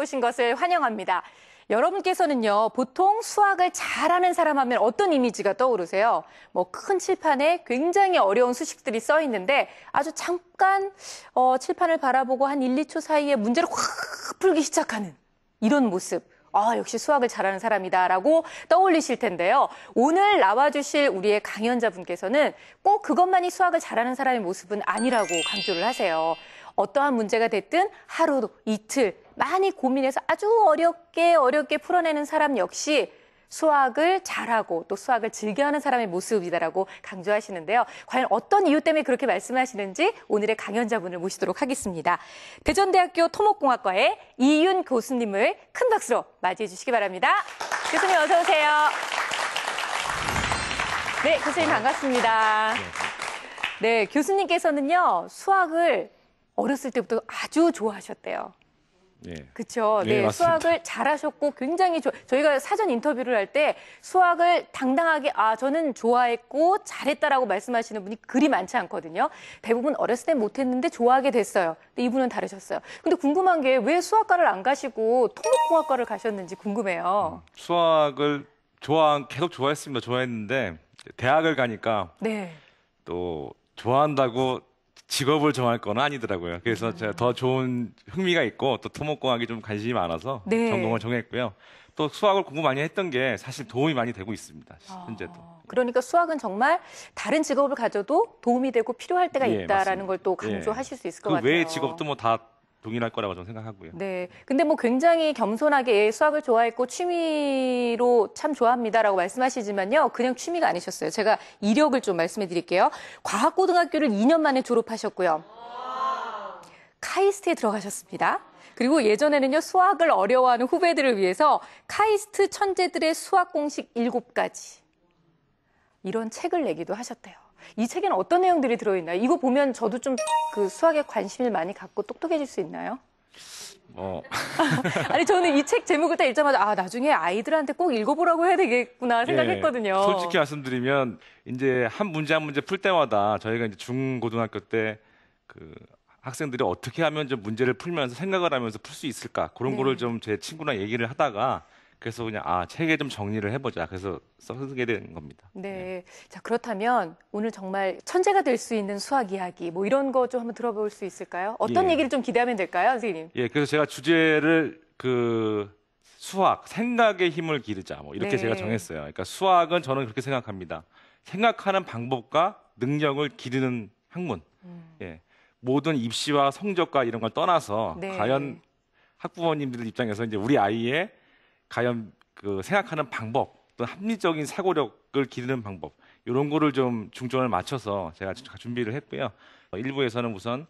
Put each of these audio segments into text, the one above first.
오신 것을 환영합니다. 여러분께서는요, 보통 수학을 잘하는 사람 하면 어떤 이미지가 떠오르세요? 뭐 큰 칠판에 굉장히 어려운 수식들이 써 있는데 아주 잠깐 어, 칠판을 바라보고 한 1, 2초 사이에 문제를 확 풀기 시작하는 이런 모습. 아, 역시 수학을 잘하는 사람이다라고 떠올리실 텐데요. 오늘 나와주실 우리의 강연자분께서는 꼭 그것만이 수학을 잘하는 사람의 모습은 아니라고 강조를 하세요. 어떠한 문제가 됐든 하루, 이틀, 많이 고민해서 아주 어렵게 어렵게 풀어내는 사람 역시 수학을 잘하고 또 수학을 즐겨하는 사람의 모습이다라고 강조하시는데요. 과연 어떤 이유 때문에 그렇게 말씀하시는지 오늘의 강연자분을 모시도록 하겠습니다. 대전대학교 토목공학과의 이윤 교수님을 큰 박수로 맞이해 주시기 바랍니다. 교수님 어서 오세요. 네, 교수님 반갑습니다. 네, 교수님께서는요 수학을 어렸을 때부터 아주 좋아하셨대요. 예. 그렇죠. 네, 네 수학을 잘하셨고 굉장히 조, 저희가 사전 인터뷰를 할 때 수학을 당당하게 아 저는 좋아했고 잘했다라고 말씀하시는 분이 그리 많지 않거든요. 대부분 어렸을 때 못했는데 좋아하게 됐어요. 근데 이분은 다르셨어요. 근데 궁금한 게 왜 수학과를 안 가시고 토목공학과를 가셨는지 궁금해요. 어, 수학을 좋아 계속 좋아했습니다. 좋아했는데 대학을 가니까 네. 또 좋아한다고 직업을 정할 건 아니더라고요. 그래서 아. 제가 더 좋은 흥미가 있고 또 토목공학이 좀 관심이 많아서 네. 전공을 정했고요. 또 수학을 공부 많이 했던 게 사실 도움이 많이 되고 있습니다. 아. 현재도. 아, 그러니까 수학은 정말 다른 직업을 가져도 도움이 되고 필요할 때가 예, 있다라는 걸또 예. 강조하실 예. 수 있을 것그 같아요. 그외 직업도 뭐다 동일할 거라고 저는 생각하고요. 네. 근데 뭐 굉장히 겸손하게 수학을 좋아했고 취미로 참 좋아합니다라고 말씀하시지만요. 그냥 취미가 아니셨어요. 제가 이력을 좀 말씀해 드릴게요. 과학고등학교를 2년 만에 졸업하셨고요. 카이스트에 들어가셨습니다. 그리고 예전에는요, 수학을 어려워하는 후배들을 위해서 카이스트 천재들의 수학 공식 7가지. 이런 책을 내기도 하셨대요. 이 책에는 어떤 내용들이 들어있나요? 이거 보면 저도 좀 그 수학에 관심을 많이 갖고 똑똑해질 수 있나요? 어. 아니 저는 이 책 제목을 딱 읽자마자 아 나중에 아이들한테 꼭 읽어보라고 해야 되겠구나 예. 생각했거든요. 예, 솔직히 말씀드리면 이제 한 문제 한 문제 풀 때마다 저희가 이제 중고등학교 때그 학생들이 어떻게 하면 좀 문제를 풀면서 생각을 하면서 풀 수 있을까 그런 네. 거를 좀 제 친구랑 얘기를 하다가 그래서 그냥 아 책에 좀 정리를 해보자. 그래서 써 쓰게 된 겁니다. 네. 네. 그렇다면 오늘 정말 천재가 될 수 있는 수학 이야기 뭐 이런 거 좀 한번 들어볼 수 있을까요? 어떤 예. 얘기를 좀 기대하면 될까요, 선생님? 예. 그래서 제가 주제를 그 수학 생각의 힘을 기르자 뭐 이렇게 네. 제가 정했어요. 그러니까 수학은 저는 그렇게 생각합니다. 생각하는 방법과 능력을 기르는 학문. 음. 예. 모든 입시와 성적과 이런 걸 떠나서 네. 과연 학부모님들 입장에서 이제 우리 아이의 가염 그 생각하는 방법 또 합리적인 사고력을 기르는 방법 이런 거를 좀 중점을 맞춰서 제가 준비를 했고요. 어, 일부에서는 우선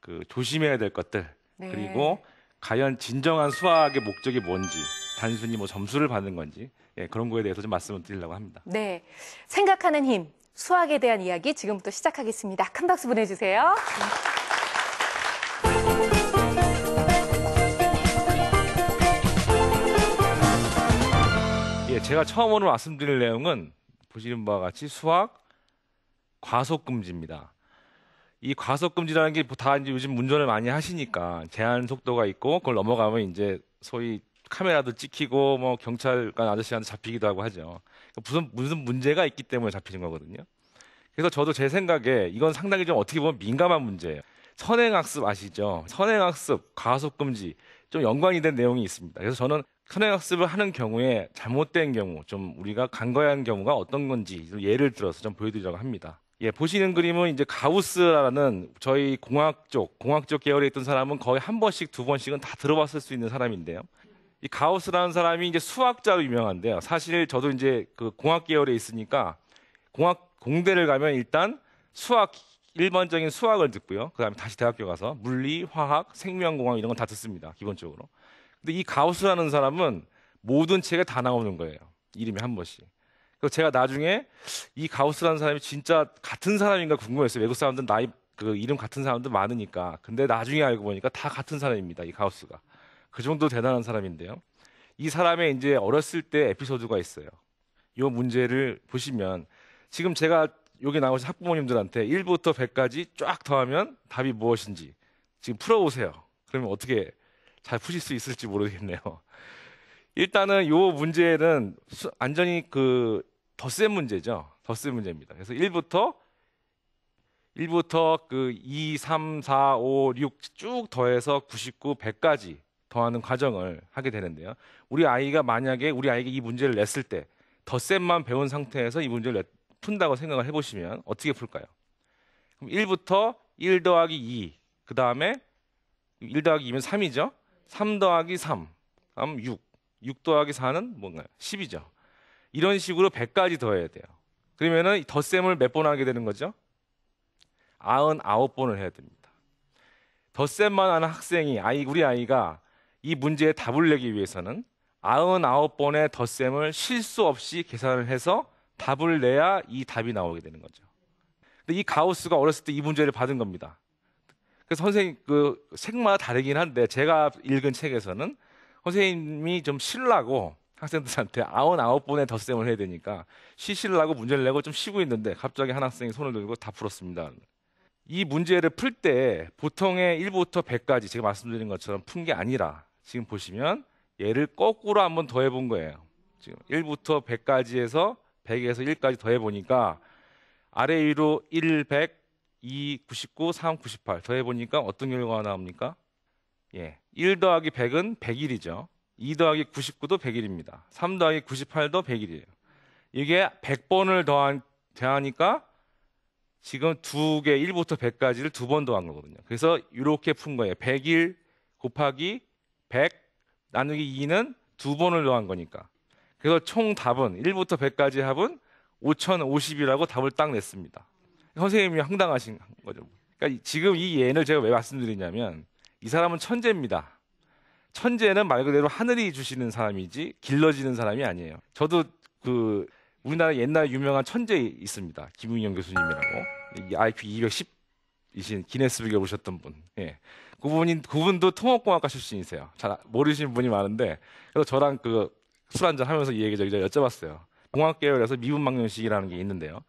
그 조심해야 될 것들 네. 그리고 과연 진정한 수학의 목적이 뭔지 단순히 뭐 점수를 받는 건지 예, 그런 거에 대해서 좀 말씀을 드리려고 합니다. 네, 생각하는 힘 수학에 대한 이야기 지금부터 시작하겠습니다. 큰 박수 보내주세요. 예, 제가 처음으로 말씀드릴 내용은 보시는 바와 같이 수학 과속 금지입니다. 이 과속 금지라는 게다 이제 요즘 운전을 많이 하시니까 제한 속도가 있고 그걸 넘어가면 이제 소위 카메라도 찍히고 뭐 경찰관 아저씨한테 잡히기도 하고 하죠. 그러니까 무슨 무슨 문제가 있기 때문에 잡히는 거거든요. 그래서 저도 제 생각에 이건 상당히 좀 어떻게 보면 민감한 문제예요. 선행학습 아시죠? 선행학습, 과속금지 좀 연관이 된 내용이 있습니다. 그래서 저는 큰애 학습을 하는 경우에 잘못된 경우, 좀 우리가 간과한 경우가 어떤 건지 예를 들어서 좀 보여드리려고 합니다. 예, 보시는 그림은 이제 가우스라는 저희 공학 쪽, 공학 쪽 계열에 있던 사람은 거의 한 번씩, 두 번씩은 다 들어봤을 수 있는 사람인데요. 이 가우스라는 사람이 이제 수학자로 유명한데요. 사실 저도 이제 그 공학 계열에 있으니까 공학, 공대를 가면 일단 수학, 일반적인 수학을 듣고요. 그 다음에 다시 대학교 가서 물리, 화학, 생명공학 이런 건 다 듣습니다. 기본적으로. 근데 이 가우스라는 사람은 모든 책에 다 나오는 거예요. 이름이 한 번씩. 그래서 제가 나중에 이 가우스라는 사람이 진짜 같은 사람인가 궁금했어요. 외국 사람들 나이 그 이름 같은 사람들 많으니까. 근데 나중에 알고 보니까 다 같은 사람입니다. 이 가우스가. 그 정도 대단한 사람인데요. 이 사람의 이제 어렸을 때 에피소드가 있어요. 이 문제를 보시면 지금 제가 여기 나오신 학부모님들한테 1부터 100까지 쫙 더하면 답이 무엇인지 지금 풀어보세요. 그러면 어떻게 잘 푸실 수 있을지 모르겠네요. 일단은 요 문제는 수, 완전히 그 덧셈 문제죠. 덧셈 문제입니다. 그래서 1부터 1부터 그 2, 3, 4, 5, 6 쭉 더해서 99, 100까지 더하는 과정을 하게 되는데요. 우리 아이가 만약에 우리 아이에게 이 문제를 냈을 때 덧셈만 배운 상태에서 이 문제를 푼다고 생각을 해보시면 어떻게 풀까요? 그럼 1부터 1 더하기 2, 그 다음에 1 더하기 2면 3이죠. 3 더하기 3, 그럼 6. 6 더하기 4는 뭔가요? 10이죠. 이런 식으로 100까지 더해야 돼요. 그러면은 덧셈을 몇 번 하게 되는 거죠? 99번을 해야 됩니다. 덧셈만 하는 학생이, 아이, 우리 아이가 이 문제에 답을 내기 위해서는 99번의 덧셈을 실수 없이 계산을 해서 답을 내야 이 답이 나오게 되는 거죠. 근데 이가오스가 어렸을 때 이 문제를 받은 겁니다. 그 선생님 그 책마다 다르긴 한데 제가 읽은 책에서는 선생님이 좀 쉬려고 학생들한테 아홉 아홉 번의 덧셈을 해야 되니까 쉬시려고 문제를 내고 좀 쉬고 있는데 갑자기 한 학생이 손을 들고 다 풀었습니다. 이 문제를 풀 때 보통의 1부터 100까지 제가 말씀드린 것처럼 푼 게 아니라 지금 보시면 얘를 거꾸로 한번 더해 본 거예요. 지금 1부터 100까지에서 100에서 1까지 더해 보니까 아래 위로 1, 100, 2, 99, 3, 98 더해보니까 어떤 결과가 나옵니까? 예, 1 더하기 100은 100일이죠. 2 더하기 99도 100일입니다. 3 더하기 98도 100일이에요. 이게 100번을 더한, 대하니까 지금 두 개, 1부터 100까지를 두 번 더한 거거든요. 그래서 이렇게 푼 거예요. 100일 곱하기 100 나누기 2는 두 번을 더한 거니까. 그래서 총 답은 1부터 100까지 합은 5050이라고 답을 딱 냈습니다. 선생님이 황당하신 거죠. 그러니까 지금 이예을 제가 왜 말씀드리냐면 이 사람은 천재입니다. 천재는 말 그대로 하늘이 주시는 사람이지 길러지는 사람이 아니에요. 저도 그 우리나라 옛날 유명한 천재 있습니다. 김웅영 교수님이라고 IQ 210이신 기네스북에 오셨던 분. 예. 그분인 그분도 통합공학과 출신이세요. 잘 모르시는 분이 많은데 그래서 저랑 그 술 한잔 하면서 이 얘기 저기 여쭤봤어요. 공학 계열에서 미분망론식이라는 게 있는데요.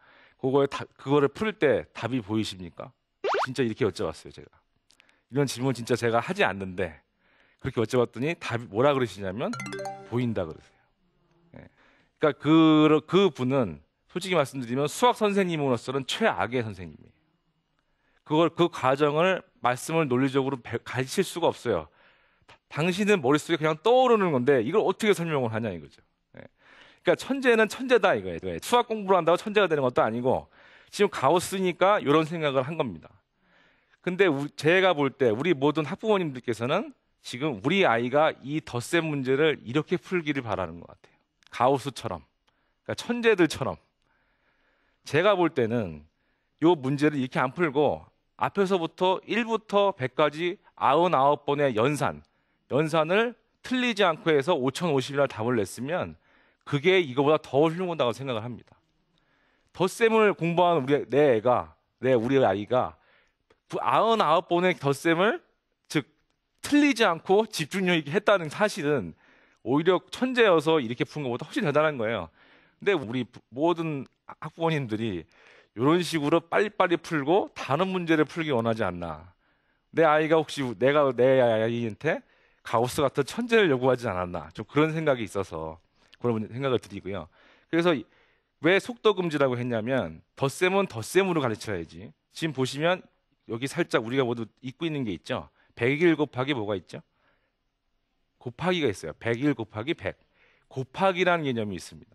그거에 다, 그거를 풀 때 답이 보이십니까? 진짜 이렇게 여쭤봤어요 제가 이런 질문 진짜 제가 하지 않는데 그렇게 여쭤봤더니 답이 뭐라 그러시냐면 보인다 그러세요. 네. 그러니까 그, 그 분은 솔직히 말씀드리면 수학 선생님으로서는 최악의 선생님이에요. 그걸 그 과정을 말씀을 논리적으로 가르칠 수가 없어요. 당신은 머릿속에 그냥 떠오르는 건데 이걸 어떻게 설명을 하냐 이거죠. 그러니까 천재는 천재다 이거예요. 수학 공부를 한다고 천재가 되는 것도 아니고 지금 가오스니까 이런 생각을 한 겁니다. 근데 제가 볼 때 우리 모든 학부모님들께서는 지금 우리 아이가 이 덧셈 문제를 이렇게 풀기를 바라는 것 같아요. 가오스처럼, 그러니까 천재들처럼. 제가 볼 때는 이 문제를 이렇게 안 풀고 앞에서부터 1부터 100까지 99번의 연산, 연산을 틀리지 않고 해서 5,050이나 답을 냈으면 그게 이거보다 더 훌륭하다고 생각을 합니다. 덧셈을 공부하는 우리 내 애가 내 우리 아이가 그 99번의 덧셈을 즉 틀리지 않고 집중력 있게 했다는 사실은 오히려 천재여서 이렇게 푼 것보다 훨씬 대단한 거예요. 근데 우리 모든 학부모님들이 이런 식으로 빨리빨리 풀고 다른 문제를 풀기 원하지 않나. 내 아이가 혹시 내가 내 아이한테 가우스 같은 천재를 요구하지 않았나. 좀 그런 생각이 있어서 그런 생각을 드리고요. 그래서 왜 속도 금지라고 했냐면 덧셈은 덧셈으로 가르쳐야지. 지금 보시면 여기 살짝 우리가 모두 잊고 있는 게 있죠. 101 곱하기 뭐가 있죠? 곱하기가 있어요. 101 곱하기 100. 곱하기라는 개념이 있습니다.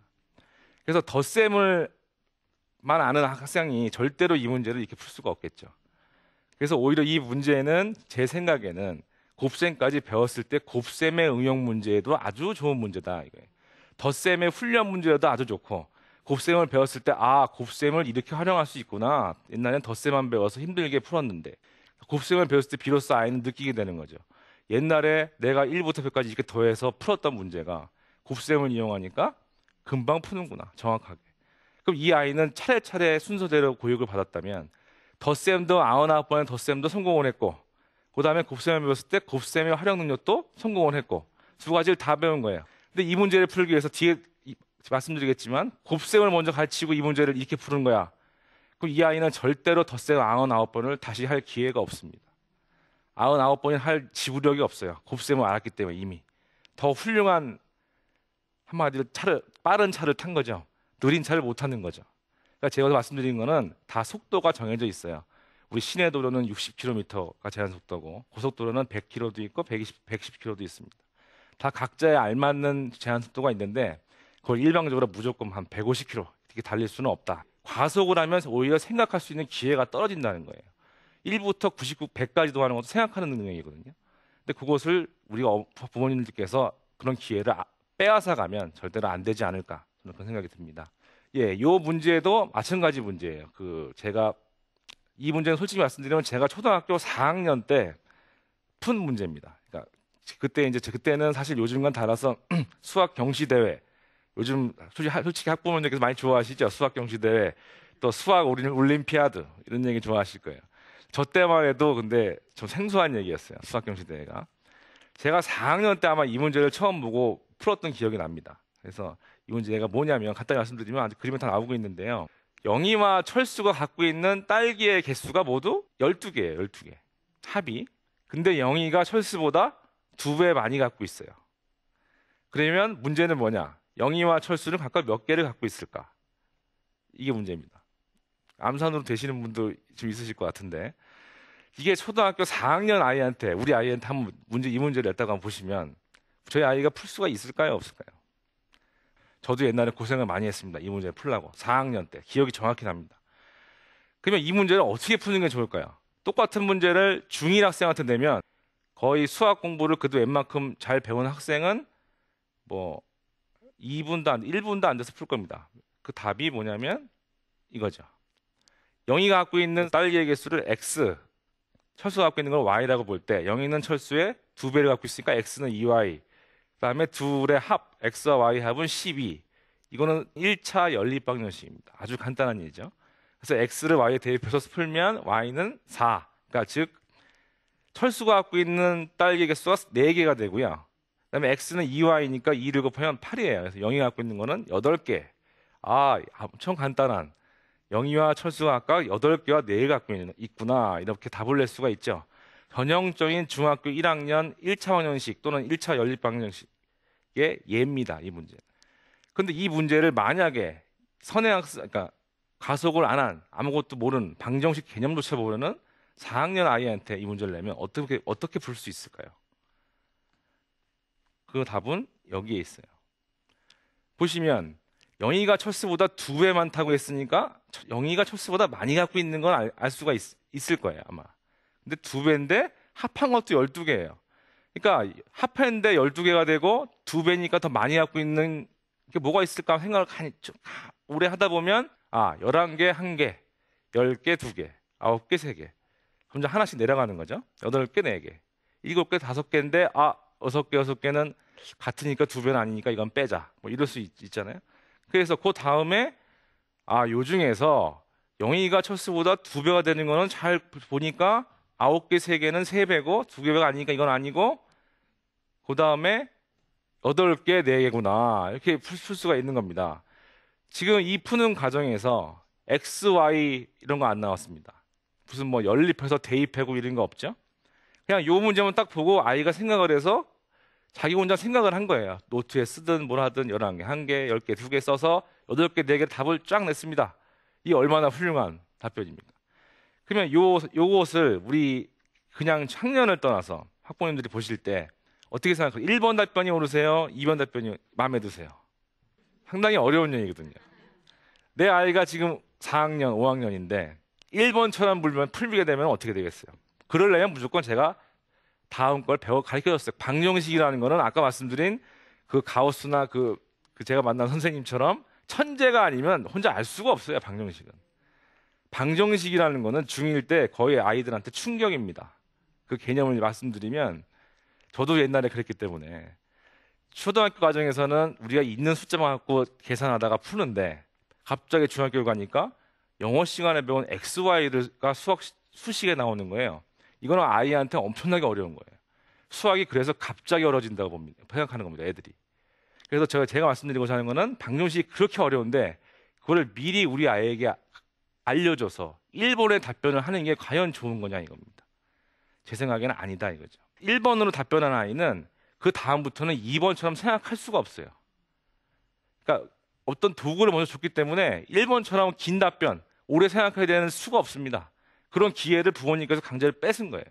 그래서 덧셈을 만 아는 학생이 절대로 이 문제를 이렇게 풀 수가 없겠죠. 그래서 오히려 이 문제는 제 생각에는 곱셈까지 배웠을 때 곱셈의 응용 문제에도 아주 좋은 문제다 이거예요. 덧셈의 훈련 문제도 아주 좋고 곱셈을 배웠을 때아 곱셈을 이렇게 활용할 수 있구나 옛날엔 덧셈만 배워서 힘들게 풀었는데 곱셈을 배웠을 때 비로소 아이는 느끼게 되는 거죠 옛날에 내가 1부터 100까지 이렇게 더해서 풀었던 문제가 곱셈을 이용하니까 금방 푸는구나 정확하게 그럼 이 아이는 차례차례 순서대로 교육을 받았다면 덧셈도 9 9 번의 덧셈도 성공을 했고 그 다음에 곱셈을 배웠을 때 곱셈의 활용 능력도 성공을 했고 두 가지를 다 배운 거예요 근데 이 문제를 풀기 위해서 뒤에 말씀드리겠지만 곱셈을 먼저 가르치고 이 문제를 이렇게 푸는 거야. 그럼 이 아이는 절대로 덧셈 99번을 다시 할 기회가 없습니다. 99번이 할 지구력이 없어요. 곱셈을 알았기 때문에 이미. 더 훌륭한 한마디로 차를 빠른 차를 탄 거죠. 느린 차를 못 타는 거죠. 그러니까 제가 말씀드린 거는 다 속도가 정해져 있어요. 우리 시내 도로는 60km가 제한 속도고 고속도로는 100km도 있고 120, 110km도 있습니다. 다 각자의 알맞는 제한 속도가 있는데 그걸 일방적으로 무조건 한 150km 이렇게 달릴 수는 없다. 과속을 하면서 오히려 생각할 수 있는 기회가 떨어진다는 거예요. 1부터 99, 100까지도 하는 것도 생각하는 능력이거든요. 근데 그것을 우리가 어, 부모님들께서 그런 기회를 아, 빼앗아 가면 절대로 안 되지 않을까 그런 생각이 듭니다. 예, 요 문제도 마찬가지 문제예요. 그 제가 이 문제는 솔직히 말씀드리면 제가 초등학교 4학년 때 푼 문제입니다. 그때 이제 그때는 사실 요즘과 는 달라서 수학 경시 대회 요즘 솔직히 학부모님께서 많이 좋아하시죠 수학 경시 대회 또 수학 올림피아드 이런 얘기 좋아하실 거예요. 저 때만 해도 근데 좀 생소한 얘기였어요 수학 경시 대회가 제가 4학년 때 아마 이 문제를 처음 보고 풀었던 기억이 납니다. 그래서 이 문제가 뭐냐면 간단히 말씀드리면 아직 그림이 다 나오고 있는데요. 영희와 철수가 갖고 있는 딸기의 개수가 모두 12개예요, 12개. 합이. 근데 영희가 철수보다 두배 많이 갖고 있어요. 그러면 문제는 뭐냐? 영희와 철수는 각각 몇 개를 갖고 있을까? 이게 문제입니다. 암산으로 되시는 분도 지금 있으실 것 같은데 이게 초등학교 4학년 아이한테 우리 아이한테 한 문제 이 문제를 냈다고 한번 보시면 저희 아이가 풀 수가 있을까요 없을까요? 저도 옛날에 고생을 많이 했습니다. 이문제 풀라고 4학년 때 기억이 정확히 납니다. 그러면 이 문제를 어떻게 푸는 게 좋을까요? 똑같은 문제를 중1 학생한테 내면 거의 수학 공부를 그도 웬만큼 잘 배운 학생은 뭐 2분도 안, 1분도 안 돼서 풀 겁니다. 그 답이 뭐냐면 이거죠. 영이 갖고 있는 딸기의 개수를 x, 철수가 갖고 있는 걸 y라고 볼 때 영희는 철수의 두 배를 갖고 있으니까 x는 2y. 그다음에 둘의 합, x와 y 합은 12. 이거는 1차 연립방정식입니다. 아주 간단한 얘기죠 그래서 x를 y에 대입해서 풀면 y는 4. 그러니까 즉 철수가 갖고 있는 딸기 개수가 4개가 되고요. 그다음에 x는 2y니까 2를 곱하면 8이에요. 그래서 0이 갖고 있는 거는 8개. 아, 엄청 간단한. 0이와 철수가 아까 8개와 4개 갖고 있는, 있구나. 이렇게 답을 낼 수가 있죠. 전형적인 중학교 1학년 1차 원형식 또는 1차 연립방정식의 예입니다. 이 문제. 근데 이 문제를 만약에 선행학습, 그러니까 가속을 안 한 아무것도 모르는 방정식 개념도 쳐보면은 4학년 아이한테 이 문제를 내면 어떻게 어떻게 풀 수 있을까요? 그 답은 여기에 있어요. 보시면 영희가 철수보다 두 배 많다고 했으니까 영희가 철수보다 많이 갖고 있는 건알 알 수가 있, 을 거예요 아마. 근데 두 배인데 합한 것도 12개예요. 그러니까 합했는데 12개가 되고 두 배니까 더 많이 갖고 있는 게 뭐가 있을까 생각을 가니 좀 오래 하다 보면 아, 11개 1개, 10개 2개, 9개 3개 점점 하나씩 내려가는 거죠. 여덟 개, 네 개, 일곱 개, 다섯 개인데 아 여섯 개, 여섯 개는 같으니까 두 배는 아니니까 이건 빼자. 뭐 이럴 수 있, 잖아요 그래서 그 다음에 아요 중에서 영희가 철수보다 두 배가 되는 거는 잘 보니까 아홉 개, 세 개는 세 배고 두 개가 아니니까 이건 아니고 그 다음에 여덟 개, 네 개구나 이렇게 풀, 풀 수가 있는 겁니다. 지금 이 푸는 과정에서 x, y 이런 거 안 나왔습니다. 무슨 뭐 연립해서 대입하고 이런 거 없죠? 그냥 요 문제만 딱 보고 아이가 생각을 해서 자기 혼자 생각을 한 거예요. 노트에 쓰든 뭘 하든 11개, 1개, 10개, 2개 써서 8개, 4개 답을 쫙 냈습니다. 이 얼마나 훌륭한 답변입니다 그러면 요, 요것을 우리 그냥 학년을 떠나서 학부모님들이 보실 때 어떻게 생각하세요? 1번 답변이 오르세요? 2번 답변이 마음에 드세요? 상당히 어려운 얘기거든요. 내 아이가 지금 4학년, 5학년인데 1번처럼 물면 풀리게 되면 어떻게 되겠어요? 그럴려면 무조건 제가 다음 걸 배워 가르쳐 줬어요. 방정식이라는 거는 아까 말씀드린 그가오스나 그, 그 제가 만난 선생님처럼 천재가 아니면 혼자 알 수가 없어요, 방정식은. 방정식이라는 거는 중1 때 거의 아이들한테 충격입니다. 그 개념을 말씀드리면 저도 옛날에 그랬기 때문에 초등학교 과정에서는 우리가 있는 숫자만 갖고 계산하다가 푸는데 갑자기 중학교 가니까 영어 시간에 배운 XY가 수학 수식에 나오는 거예요. 이거는 아이한테 엄청나게 어려운 거예요. 수학이 그래서 갑자기 어려진다고 봅니다. 생각하는 겁니다. 애들이. 그래서 제가 제가 말씀드리고자 하는 거는 방정식이 그렇게 어려운데 그걸 미리 우리 아이에게 알려줘서 1번의 답변을 하는 게 과연 좋은 거냐 이겁니다. 제 생각에는 아니다 이거죠. 1번으로 답변한 아이는 그 다음부터는 2번처럼 생각할 수가 없어요. 그러니까 어떤 도구를 먼저 줬기 때문에 1번처럼 긴 답변, 오래 생각해야 되는 수가 없습니다. 그런 기회를 부모님께서 강제로 뺏은 거예요.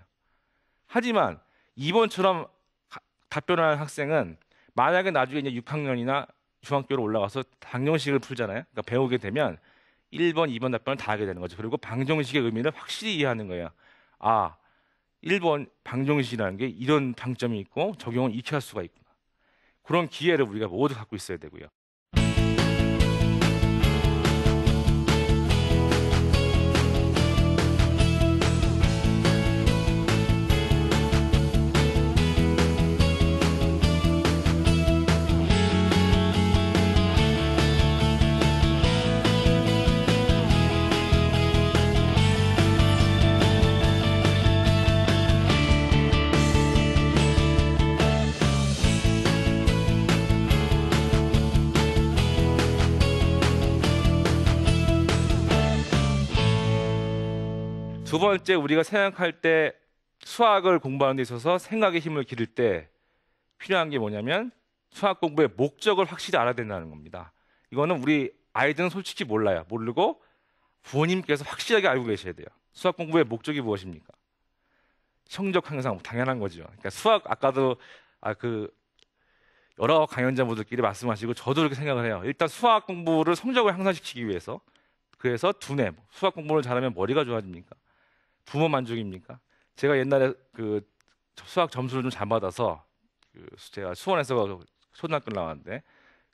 하지만 이번처럼 답변하는 학생은 만약에 나중에 이제 6학년이나 중학교로 올라가서 방정식을 풀잖아요. 그러니까 배우게 되면 1번, 2번 답변을 다 하게 되는 거죠. 그리고 방정식의 의미를 확실히 이해하는 거예요. 아, 1번 방정식이라는 게 이런 장점이 있고 적용을 익혀할 수가 있구나. 그런 기회를 우리가 모두 갖고 있어야 되고요. 두 번째 우리가 생각할 때 수학을 공부하는 데 있어서 생각의 힘을 기를 때 필요한 게 뭐냐면 수학 공부의 목적을 확실히 알아야 된다는 겁니다. 이거는 우리 아이들은 솔직히 몰라요. 모르고 부모님께서 확실하게 알고 계셔야 돼요. 수학 공부의 목적이 무엇입니까? 성적 향상 뭐 당연한 거죠. 그러니까 수학 아까도 아 그 여러 강연자분들끼리 말씀하시고 저도 그렇게 생각을 해요. 일단 수학 공부를 성적을 향상시키기 위해서 그래서 두뇌 뭐 수학 공부를 잘하면 머리가 좋아집니까? 부모 만족입니까? 제가 옛날에 그 수학 점수를 좀 잘 받아서 그 제가 수원에서 초등학교 나왔는데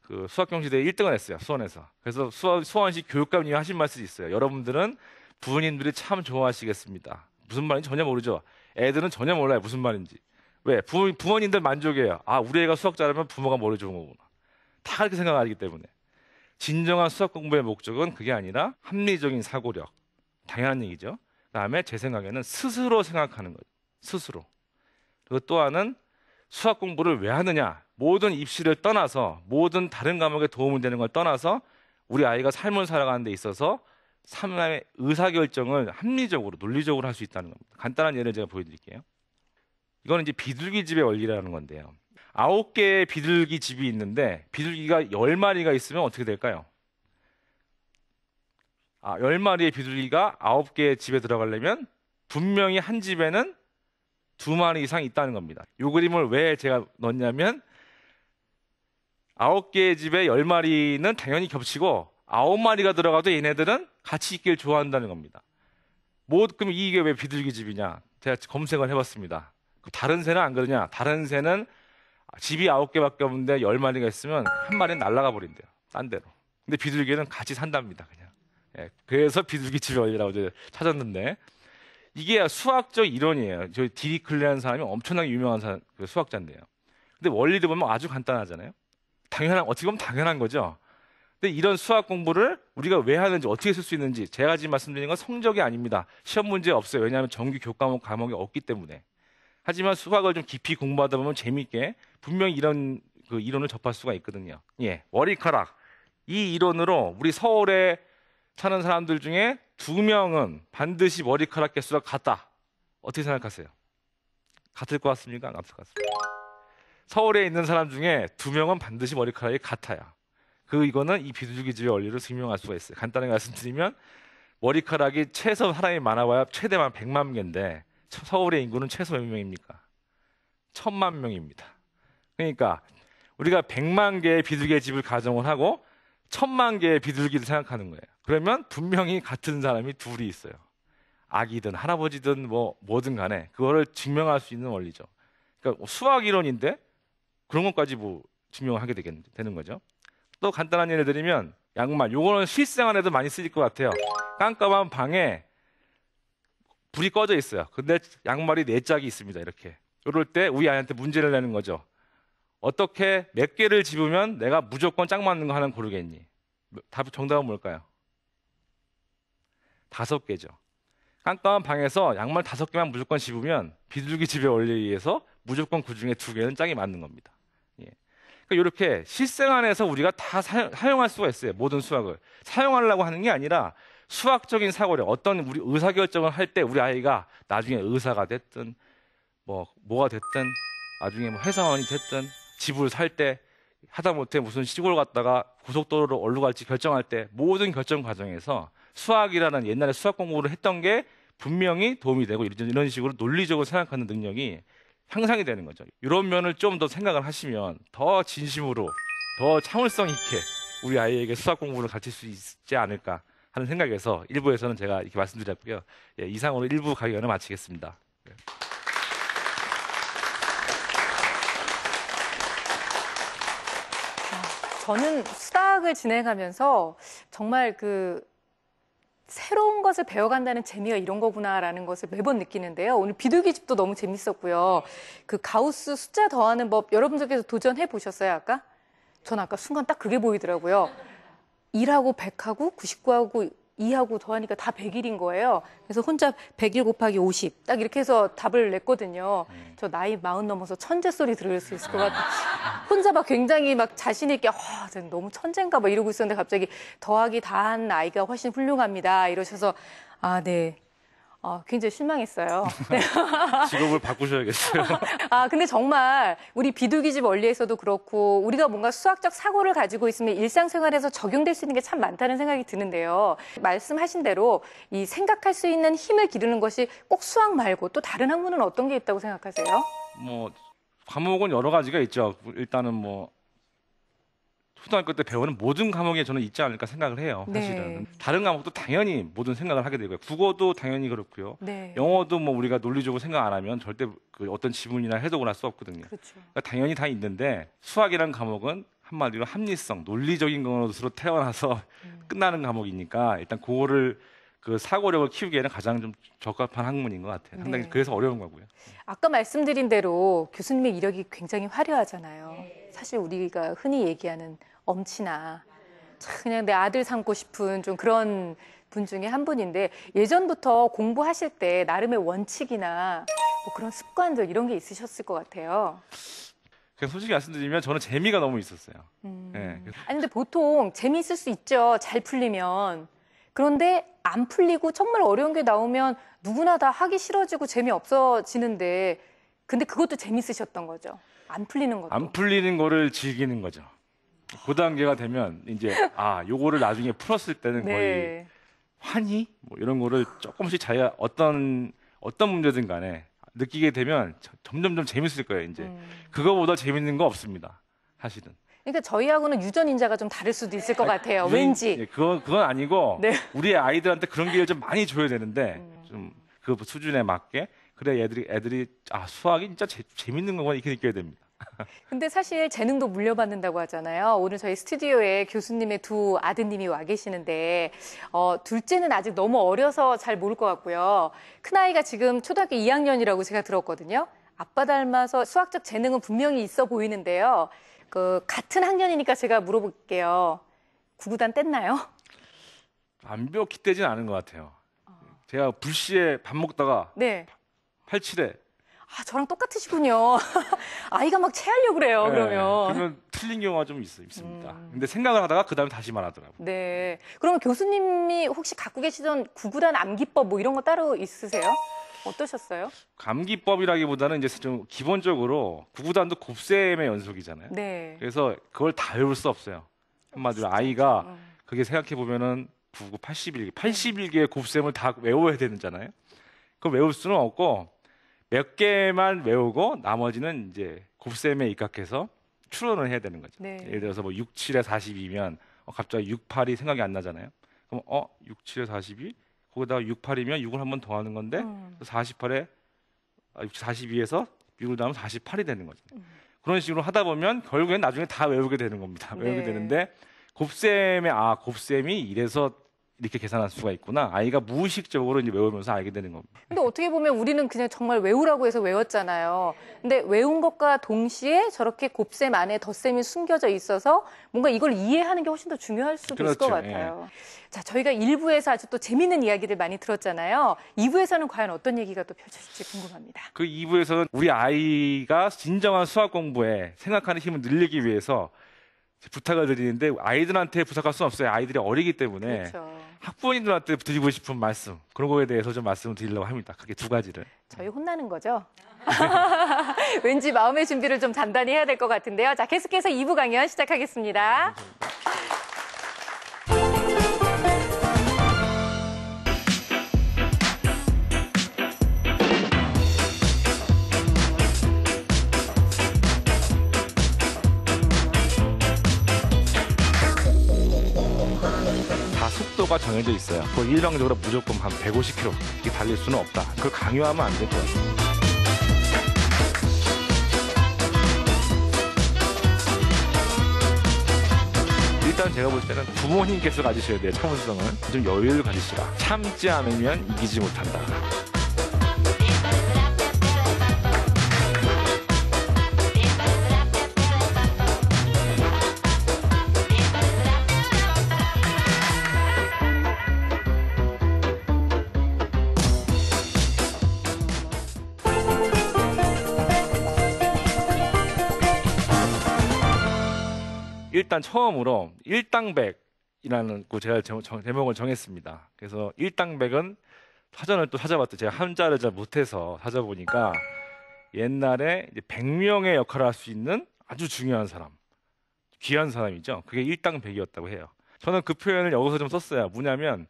그 수학 경시대 1등을 했어요 수원에서. 그래서 수원, 수원시 교육감님이 하신 말씀이 있어요. 여러분들은 부모님들이 참 좋아하시겠습니다. 무슨 말인지 전혀 모르죠. 애들은 전혀 몰라요 무슨 말인지. 왜 부모, 부모님들 만족이에요. 아 우리 애가 수학 잘하면 부모가 머리 좋은 거구나. 다 그렇게 생각하기 때문에 진정한 수학 공부의 목적은 그게 아니라 합리적인 사고력. 당연한 얘기죠. 다음에 제 생각에는 스스로 생각하는 거죠. 스스로. 그것 또한은 수학 공부를 왜 하느냐. 모든 입시를 떠나서 모든 다른 과목에 도움이 되는 걸 떠나서 우리 아이가 삶을 살아가는 데 있어서 삶의 의사결정을 합리적으로 논리적으로 할 수 있다는 겁니다. 간단한 예를 제가 보여드릴게요. 이거는 이제 비둘기 집의 원리라는 건데요. 아홉 개의 비둘기 집이 있는데 비둘기가 열 마리가 있으면 어떻게 될까요? 아, 10마리의 비둘기가 9개의 집에 들어가려면 분명히 한 집에는 두 마리 이상 있다는 겁니다. 이 그림을 왜 제가 넣냐면 었 아홉 개의 집에 열 마리는 당연히 겹치고 아홉 마리가 들어가도 얘네들은 같이 있길 좋아한다는 겁니다. 뭐 그럼 이게 왜 비둘기 집이냐? 제가 검색을 해봤습니다. 다른 새는 안 그러냐? 다른 새는 집이 아홉 개밖에 없는데 열 마리가 있으면 한 마리는 날아가 버린대요. 딴 데로. 근데 비둘기는 같이 산답니다. 그냥. 예, 그래서 비둘기집이 어디라고 찾았는데 이게 수학적 이론이에요. 저희 디리클레는 사람이 엄청나게 유명한 사람, 그 수학자인데요. 근데 원리를 보면 아주 간단하잖아요. 당연한 어떻게 보면 당연한 거죠. 근데 이런 수학 공부를 우리가 왜 하는지 어떻게 쓸 수 있는지 제가 지금 말씀드리는 건 성적이 아닙니다. 시험 문제 없어요. 왜냐하면 정규 교과목 과목이 없기 때문에. 하지만 수학을 좀 깊이 공부하다 보면 재미있게 분명히 이런 그 이론을 접할 수가 있거든요. 예, 머리카락 이 이론으로 우리 서울의 타는 사람들 중에 두 명은 반드시 머리카락 개수가 같다. 어떻게 생각하세요? 같을 것 같습니까? 안 같을 것 같습니까? 서울에 있는 사람 중에 두 명은 반드시 머리카락이 같아요그 이거는 이 비둘기집의 원리를 증명할 수가 있어요. 간단히 말씀드리면 머리카락이 최소 사람이 많아봐야 최대만 100만 개인데 서울의 인구는 최소 몇 명입니까? 천만 명입니다. 그러니까 우리가 100만 개의 비둘기의 집을 가정을 하고 천만 개의 비둘기를 생각하는 거예요. 그러면 분명히 같은 사람이 둘이 있어요. 아기든 할아버지든 뭐 뭐든 간에 그거를 증명할 수 있는 원리죠. 그러니까 수학 이론인데 그런 것까지 뭐 증명하게 되겠, 되는 거죠. 또 간단한 예를 들면 양말. 요거는 실생활에도 많이 쓰일 것 같아요. 깜깜한 방에 불이 꺼져 있어요. 근데 양말이 네 짝이 있습니다. 이렇게. 이럴 때 우리 아이한테 문제를 내는 거죠. 어떻게 몇 개를 집으면 내가 무조건 짝 맞는 거 하나 고르겠니? 답 정답은 뭘까요? 다섯 개죠. 깜깜한 방에서 양말 다섯 개만 무조건 집으면 비둘기 집에 올리기위해서 무조건 그 중에 두 개는 짱이 맞는 겁니다. 예. 그러니까 이렇게 실생 활에서 우리가 다 사, 용할 수가 있어요. 모든 수학을 사용하려고 하는 게 아니라 수학적인 사고력, 어떤 우리 의사결정을 할 때 우리 아이가 나중에 의사가 됐든 뭐 뭐가 됐든 나중에 뭐 회사원이 됐든 집을 살 때 하다못해 무슨 시골 갔다가 고속도로로 얼디로 갈지 결정할 때 모든 결정 과정에서 수학이라는 옛날에 수학 공부를 했던 게 분명히 도움이 되고 이런 식으로 논리적으로 생각하는 능력이 향상이 되는 거죠. 이런 면을 좀 더 생각을 하시면 더 진심으로 더 참을성 있게 우리 아이에게 수학 공부를 가르칠 수 있지 않을까 하는 생각에서 일부에서는 제가 이렇게 말씀드렸고요. 예, 이상으로 일부 강연을 마치겠습니다. 예. 저는 수학을 진행하면서 정말 그 새로운 것을 배워간다는 재미가 이런 거구나라는 것을 매번 느끼는데요. 오늘 비둘기 집도 너무 재밌었고요. 그 가우스 숫자 더하는 법 여러분들께서 도전해 보셨어요, 아까? 전 아까 순간 딱 그게 보이더라고요. 1하고 100하고 99하고 2하고 더하니까 다 100일인 거예요. 그래서 혼자 101 곱하기 50. 딱 이렇게 해서 답을 냈거든요. 음. 저 나이 마흔 넘어서 천재 소리 들을 수 있을 것 같아요. 혼자 막 굉장히 막 자신 있게 와, 너무 천재인가 막 이러고 있었는데 갑자기 더하기 다한 아이가 훨씬 훌륭합니다. 이러셔서 아, 네. 어, 굉장히 실망했어요. 네. 직업을 바꾸셔야겠어요. 아, 근데 정말 우리 비둘기집 원리에서도 그렇고 우리가 뭔가 수학적 사고를 가지고 있으면 일상생활에서 적용될 수 있는 게 참 많다는 생각이 드는데요. 말씀하신 대로 이 생각할 수 있는 힘을 기르는 것이 꼭 수학 말고 또 다른 학문은 어떤 게 있다고 생각하세요? 뭐 과목은 여러 가지가 있죠. 일단은 뭐 초등학교 때 배우는 모든 과목에 저는 있지 않을까 생각을 해요. 네. 사실은 네. 다른 과목도 당연히 모든 생각을 하게 되고요. 국어도 당연히 그렇고요. 네. 영어도 뭐 우리가 논리적으로 생각 안 하면 절대 그 어떤 지문이나 해석을 할 수 없거든요. 그렇죠. 그러니까 당연히 다 있는데 수학이라는 과목은 한마디로 합리성, 논리적인 것으로 태어나서 음. 끝나는 과목이니까 일단 그거를 그 사고력을 키우기에는 가장 좀 적합한 학문인 것 같아요. 상당히 네. 그래서 어려운 거고요. 아까 말씀드린 대로 교수님의 이력이 굉장히 화려하잖아요. 네. 사실 우리가 흔히 얘기하는 엄치나 그냥 내 아들 삼고 싶은 좀 그런 분 중에 한 분인데 예전부터 공부하실 때 나름의 원칙이나 뭐 그런 습관들 이런 게 있으셨을 것 같아요. 그냥 솔직히 말씀드리면 저는 재미가 너무 있었어요. 음. 네. 아니 근데 보통 재미있을 수 있죠. 잘 풀리면 그런데 안 풀리고 정말 어려운 게 나오면 누구나 다 하기 싫어지고 재미없어지는데 근데 그것도 재밌으셨던 거죠. 안 풀리는 것도. 안 풀리는 거를 즐기는 거죠. 그 단계가 되면 이제 아, 요거를 나중에 풀었을 때는 네. 거의 환희 뭐 이런 거를 조금씩 자기가 어떤 어떤 문제든 간에 느끼게 되면 점점점 재밌을 거예요, 이제. 음. 그거보다 재밌는 거 없습니다. 사실은. 그러니까 저희하고는 유전인자가 좀 다를 수도 있을 것 같아요. 아니, 왠지. 예, 그건, 그건 아니고 네. 우리 아이들한테 그런 기회를 좀 많이 줘야 되는데 음. 좀그 수준에 맞게 그래 애들이 애들이 아 수학이 진짜 재, 재밌는 거구나 이렇게 느껴야 됩니다. 근데 사실 재능도 물려받는다고 하잖아요. 오늘 저희 스튜디오에 교수님의 두 아드님이 와 계시는데 어, 둘째는 아직 너무 어려서 잘 모를 것 같고요. 큰아이가 지금 초등학교 2학년이라고 제가 들었거든요. 아빠 닮아서 수학적 재능은 분명히 있어 보이는데요. 그 같은 학년이니까 제가 물어볼게요. 구구단 뗐나요? 완벽히 떼진 않은 것 같아요. 제가 불시에 밥 먹다가 네. 87에 아, 저랑 똑같으시군요. 아이가 막 체하려고 그래요, 네. 그러면. 그러면 틀린 경우가 좀 있, 있습니다. 음. 근데 생각을 하다가 그 다음에 다시 말하더라고요. 네. 그러면 교수님이 혹시 갖고 계시던 구구단 암기법 뭐 이런 거 따로 있으세요? 어떠셨어요? 감기법이라기보다는 이제 좀 기본적으로 구구단도 곱셈의 연속이잖아요. 네. 그래서 그걸 다 외울 수 없어요. 한마디로 아이가 음. 그게 생각해 보면은 99, 81개, 81개의 곱셈을 다 외워야 되잖아요. 는 그걸 외울 수는 없고 몇 개만 외우고 나머지는 이제 곱셈에 입각해서 추론을 해야 되는 거죠. 네. 예를 들어서 뭐 6, 7에 42면 갑자기 6, 8이 생각이 안 나잖아요. 그럼 어, 6, 7에 42? 거기다가 68이면 6을 한 번더 하는 건데 음. 48에 42에서 6을 나면 48이 되는 거죠. 음. 그런 식으로 하다 보면 결국엔 나중에 다 외우게 되는 겁니다. 네. 외우게 되는데 곱셈의 아 곱셈이 이래서 이렇게 계산할 수가 있구나. 아이가 무의식적으로 이제 외우면서 알게 되는 겁니다. 근데 어떻게 보면 우리는 그냥 정말 외우라고 해서 외웠잖아요. 근데 외운 것과 동시에 저렇게 곱셈 안에 덧셈이 숨겨져 있어서 뭔가 이걸 이해하는 게 훨씬 더 중요할 수도 그렇죠. 있을 것 그렇죠. 예. 같아요. 예. 자, 저희가 1부에서 아주 또 재밌는 이야기를 많이 들었잖아요. 2부에서는 과연 어떤 얘기가 또 펼쳐질지 궁금합니다. 그 2부에서는 우리 아이가 진정한 수학 공부에 생각하는 힘을 늘리기 위해서 부탁을 드리는데 아이들한테 부탁할 수는 없어요. 아이들이 어리기 때문에 그렇죠. 학부모님들한테 드리고 싶은 말씀 그런 거에 대해서 좀 말씀을 드리려고 합니다. 그게 두 가지를. 저희 혼나는 거죠? 왠지 마음의 준비를 좀 단단히 해야 될 것 같은데요. 자, 계속해서 2부 강연 시작하겠습니다. 속도가 정해져 있어요. 그 일방적으로 무조건 한 150km 달릴 수는 없다. 그걸 강요하면 안될것 같습니다. 일단 제가 볼 때는 부모님께서 가지셔야 돼요. 참을성은 좀 여유를 가지시라. 참지 않으면 이기지 못한다. 일단 처음으로 일당백이라는 그 제가 제목을 정했습니다. 그래서 일당백은 사전을 또 찾아봤더니 제가 한자를 잘 못해서 찾아보니까 옛날에 이제 100명의 역할을 할 수 있는 아주 중요한 사람, 귀한 사람이죠. 그게 일당백이었다고 해요. 저는 그 표현을 여기서 좀 썼어요. 뭐냐면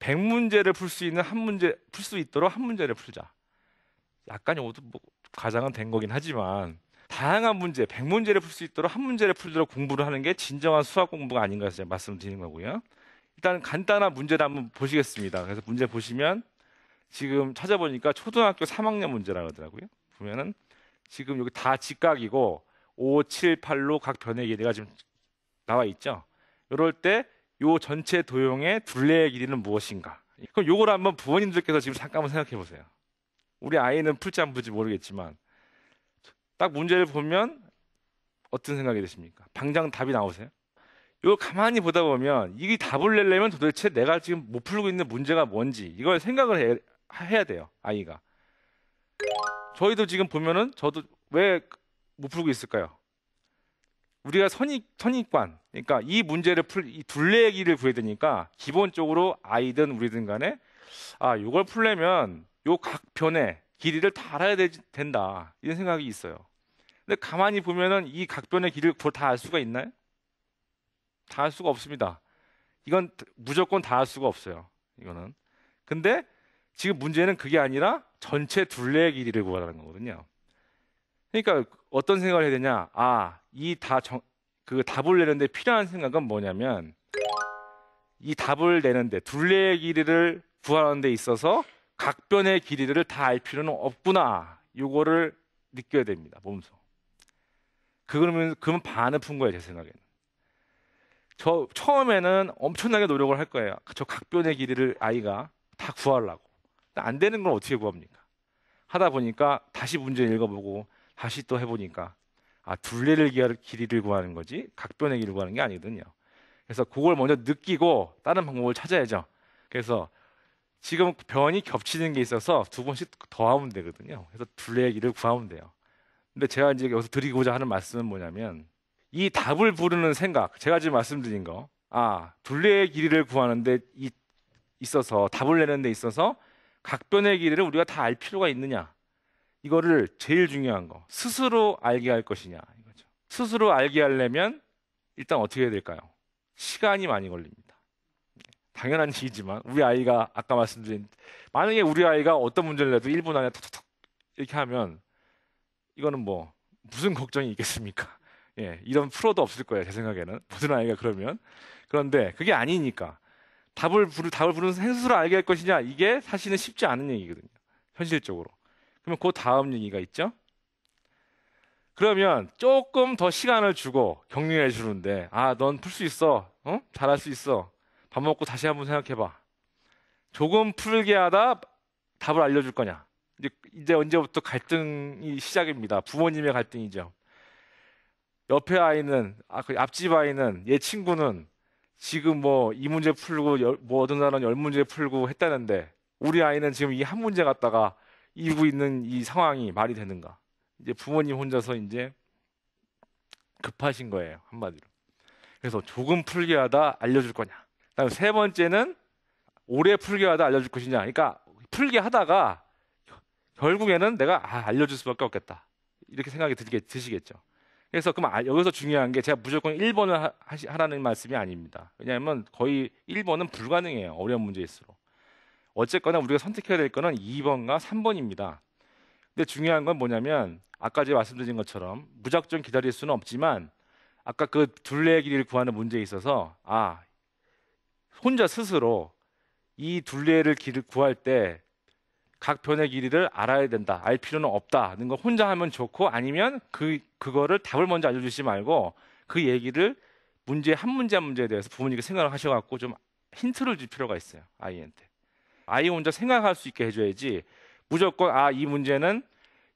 100문제를 풀 수 있는 한 문제 풀 수 있도록 한 문제를 풀자. 약간 이것도 뭐 가장은 된 거긴 하지만 다양한 문제, 백 문제를 풀 수 있도록 한 문제를 풀도록 공부를 하는 게 진정한 수학 공부가 아닌가 제가 말씀드리는 거고요. 일단 간단한 문제를 한번 보시겠습니다. 그래서 문제 보시면 지금 찾아보니까 초등학교 3학년 문제라 고하더라고요 보면은 지금 여기 다 직각이고 5, 7, 8로 각 변의 길이가 지금 나와 있죠. 이럴 때 요 전체 도형의 둘레의 길이는 무엇인가? 그럼 요걸 한번 부모님들께서 지금 잠깐만 생각해 보세요. 우리 아이는 풀지 안 풀지 모르겠지만 딱 문제를 보면 어떤 생각이 드십니까? 당장 답이 나오세요? 이거 가만히 보다 보면 이게 답을 내려면 도대체 내가 지금 못 풀고 있는 문제가 뭔지 이걸 생각을 해, 해야 돼요 아이가 저희도 지금 보면은 저도 왜 못 풀고 있을까요? 우리가 선입 선입관 그러니까 이 문제를 풀 이 둘레기를 구해야 되니까 기본적으로 아이든 우리든 간에 아이걸 풀려면 요 각 변의 길이를 다 알아야 되, 된다 이런 생각이 있어요 근데 가만히 보면은 이 각변의 길을 그걸 다알 수가 있나요? 다 알 수가 없습니다. 이건 무조건 다 알 수가 없어요. 이거는. 근데 지금 문제는 그게 아니라 전체 둘레의 길이를 구하라는 거거든요. 그러니까 어떤 생각을 해야 되냐? 아, 이다그 답을 내는데 필요한 생각은 뭐냐면 이 답을 내는데 둘레의 길이를 구하는 데 있어서 각변의 길이를 다 알 필요는 없구나. 요거를 느껴야 됩니다. 몸소. 그러면 그러면 반을 푼 거예요 제 생각에는. 저 처음에는 엄청나게 노력을 할 거예요. 저 각변의 길이를 아이가 다 구하려고. 안 되는 걸 어떻게 구합니까? 하다 보니까 다시 문제 읽어보고 다시 또 해보니까 아 둘레를 기할 길이를 구하는 거지 각변의 길을 구하는 게 아니거든요. 그래서 그걸 먼저 느끼고 다른 방법을 찾아야죠. 그래서 지금 변이 겹치는 게 있어서 두 번씩 더하면 되거든요. 그래서 둘레의 길을 구하면 돼요. 근데 제가 이제 여기서 드리고자 하는 말씀은 뭐냐면 이 답을 부르는 생각, 제가 지금 말씀드린 거, 아 둘레의 길이를 구하는데 이, 있어서 답을 내는 데 있어서 각변의 길이를 우리가 다 알 필요가 있느냐? 이거를 제일 중요한 거 스스로 알게 할 것이냐 이거죠. 스스로 알게 하려면 일단 어떻게 해야 될까요? 시간이 많이 걸립니다. 당연한 일이지만 우리 아이가 아까 말씀드린 만약에 우리 아이가 어떤 문제를 내도 1분 안에 톡톡톡 이렇게 하면 이거는 뭐 무슨 걱정이 있겠습니까? 예, 이런 프로도 없을 거예요, 제 생각에는. 모든 아이가 그러면. 그런데 그게 아니니까. 답을 부르, 답을 부르는 행수를 알게 할 것이냐, 이게 사실은 쉽지 않은 얘기거든요. 현실적으로. 그러면 그 다음 얘기가 있죠? 그러면 조금 더 시간을 주고 격려해 주는데, 아, 넌 풀 수 있어. 어? 잘할 수 있어. 밥 먹고 다시 한번 생각해 봐. 조금 풀게 하다 답을 알려줄 거냐. 이제, 이제 언제부터 갈등이 시작입니다. 부모님의 갈등이죠. 옆에 아이는 아, 그 앞집 아이는 얘 친구는 지금 뭐 이 문제 풀고 열, 뭐 어떤 사람은 열 문제 풀고 했다는데 우리 아이는 지금 이 한 문제 갖다가 이고 있는 이 상황이 말이 되는가? 이제 부모님 혼자서 이제 급하신 거예요 한마디로. 그래서 조금 풀게 하다 알려줄 거냐. 그다음 세 번째는 오래 풀게 하다 알려줄 것이냐. 그러니까 풀게 하다가 결국에는 내가 아, 알려줄 수밖에 없겠다. 이렇게 생각이 드시겠, 드시겠죠. 그래서 그럼 아, 여기서 중요한 게 제가 무조건 1번을 하, 하라는 말씀이 아닙니다. 왜냐하면 거의 1번은 불가능해요. 어려운 문제일수록. 어쨌거나 우리가 선택해야 될 거는 2번과 3번입니다. 근데 중요한 건 뭐냐면 아까 제가 말씀드린 것처럼 무작정 기다릴 수는 없지만 아까 그 둘레의 길이를 구하는 문제에 있어서 아 혼자 스스로 이 둘레를 길을 구할 때각 변의 길이를 알아야 된다. 알 필요는 없다는 거 혼자 하면 좋고 아니면 그 그거를 답을 먼저 알려주시지 말고 그 얘기를 문제 한 문제 한 문제에 대해서 부모님께 생각을 하셔갖고 좀 힌트를 줄 필요가 있어요 아이한테. 아이 혼자 생각할 수 있게 해줘야지 무조건 아 이 문제는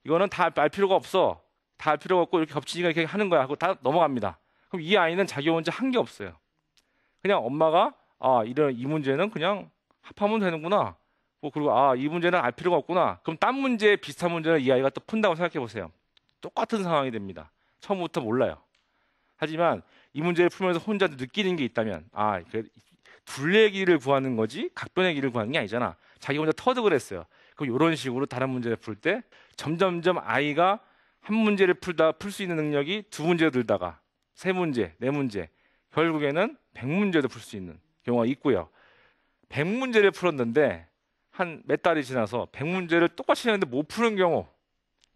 이거는 다 알 필요가 없어 다알 필요가 없고 이렇게 겹치니까 이렇게 하는 거야 하고 다 넘어갑니다. 그럼 이 아이는 자기 혼자 한 게 없어요. 그냥 엄마가 아 이런 이 문제는 그냥 합하면 되는구나. 뭐 그리고 아 이 문제는 알 필요가 없구나. 그럼 딴 문제 비슷한 문제는 이 아이가 또 푼다고 생각해 보세요. 똑같은 상황이 됩니다. 처음부터 몰라요. 하지만 이 문제를 풀면서 혼자 느끼는 게 있다면 아 그 둘레 길을 구하는 거지 각변의 길을 구하는 게 아니잖아. 자기 혼자 터득을 했어요. 그럼 이런 식으로 다른 문제를 풀 때 점점점 아이가 한 문제를 풀다 풀 수 있는 능력이 두 문제 들다가 세 문제, 네 문제 결국에는 백문제도 풀 수 있는 경우가 있고요. 백문제를 풀었는데 한몇 달이 지나서 100문제를 똑같이 했는데 못 푸는 경우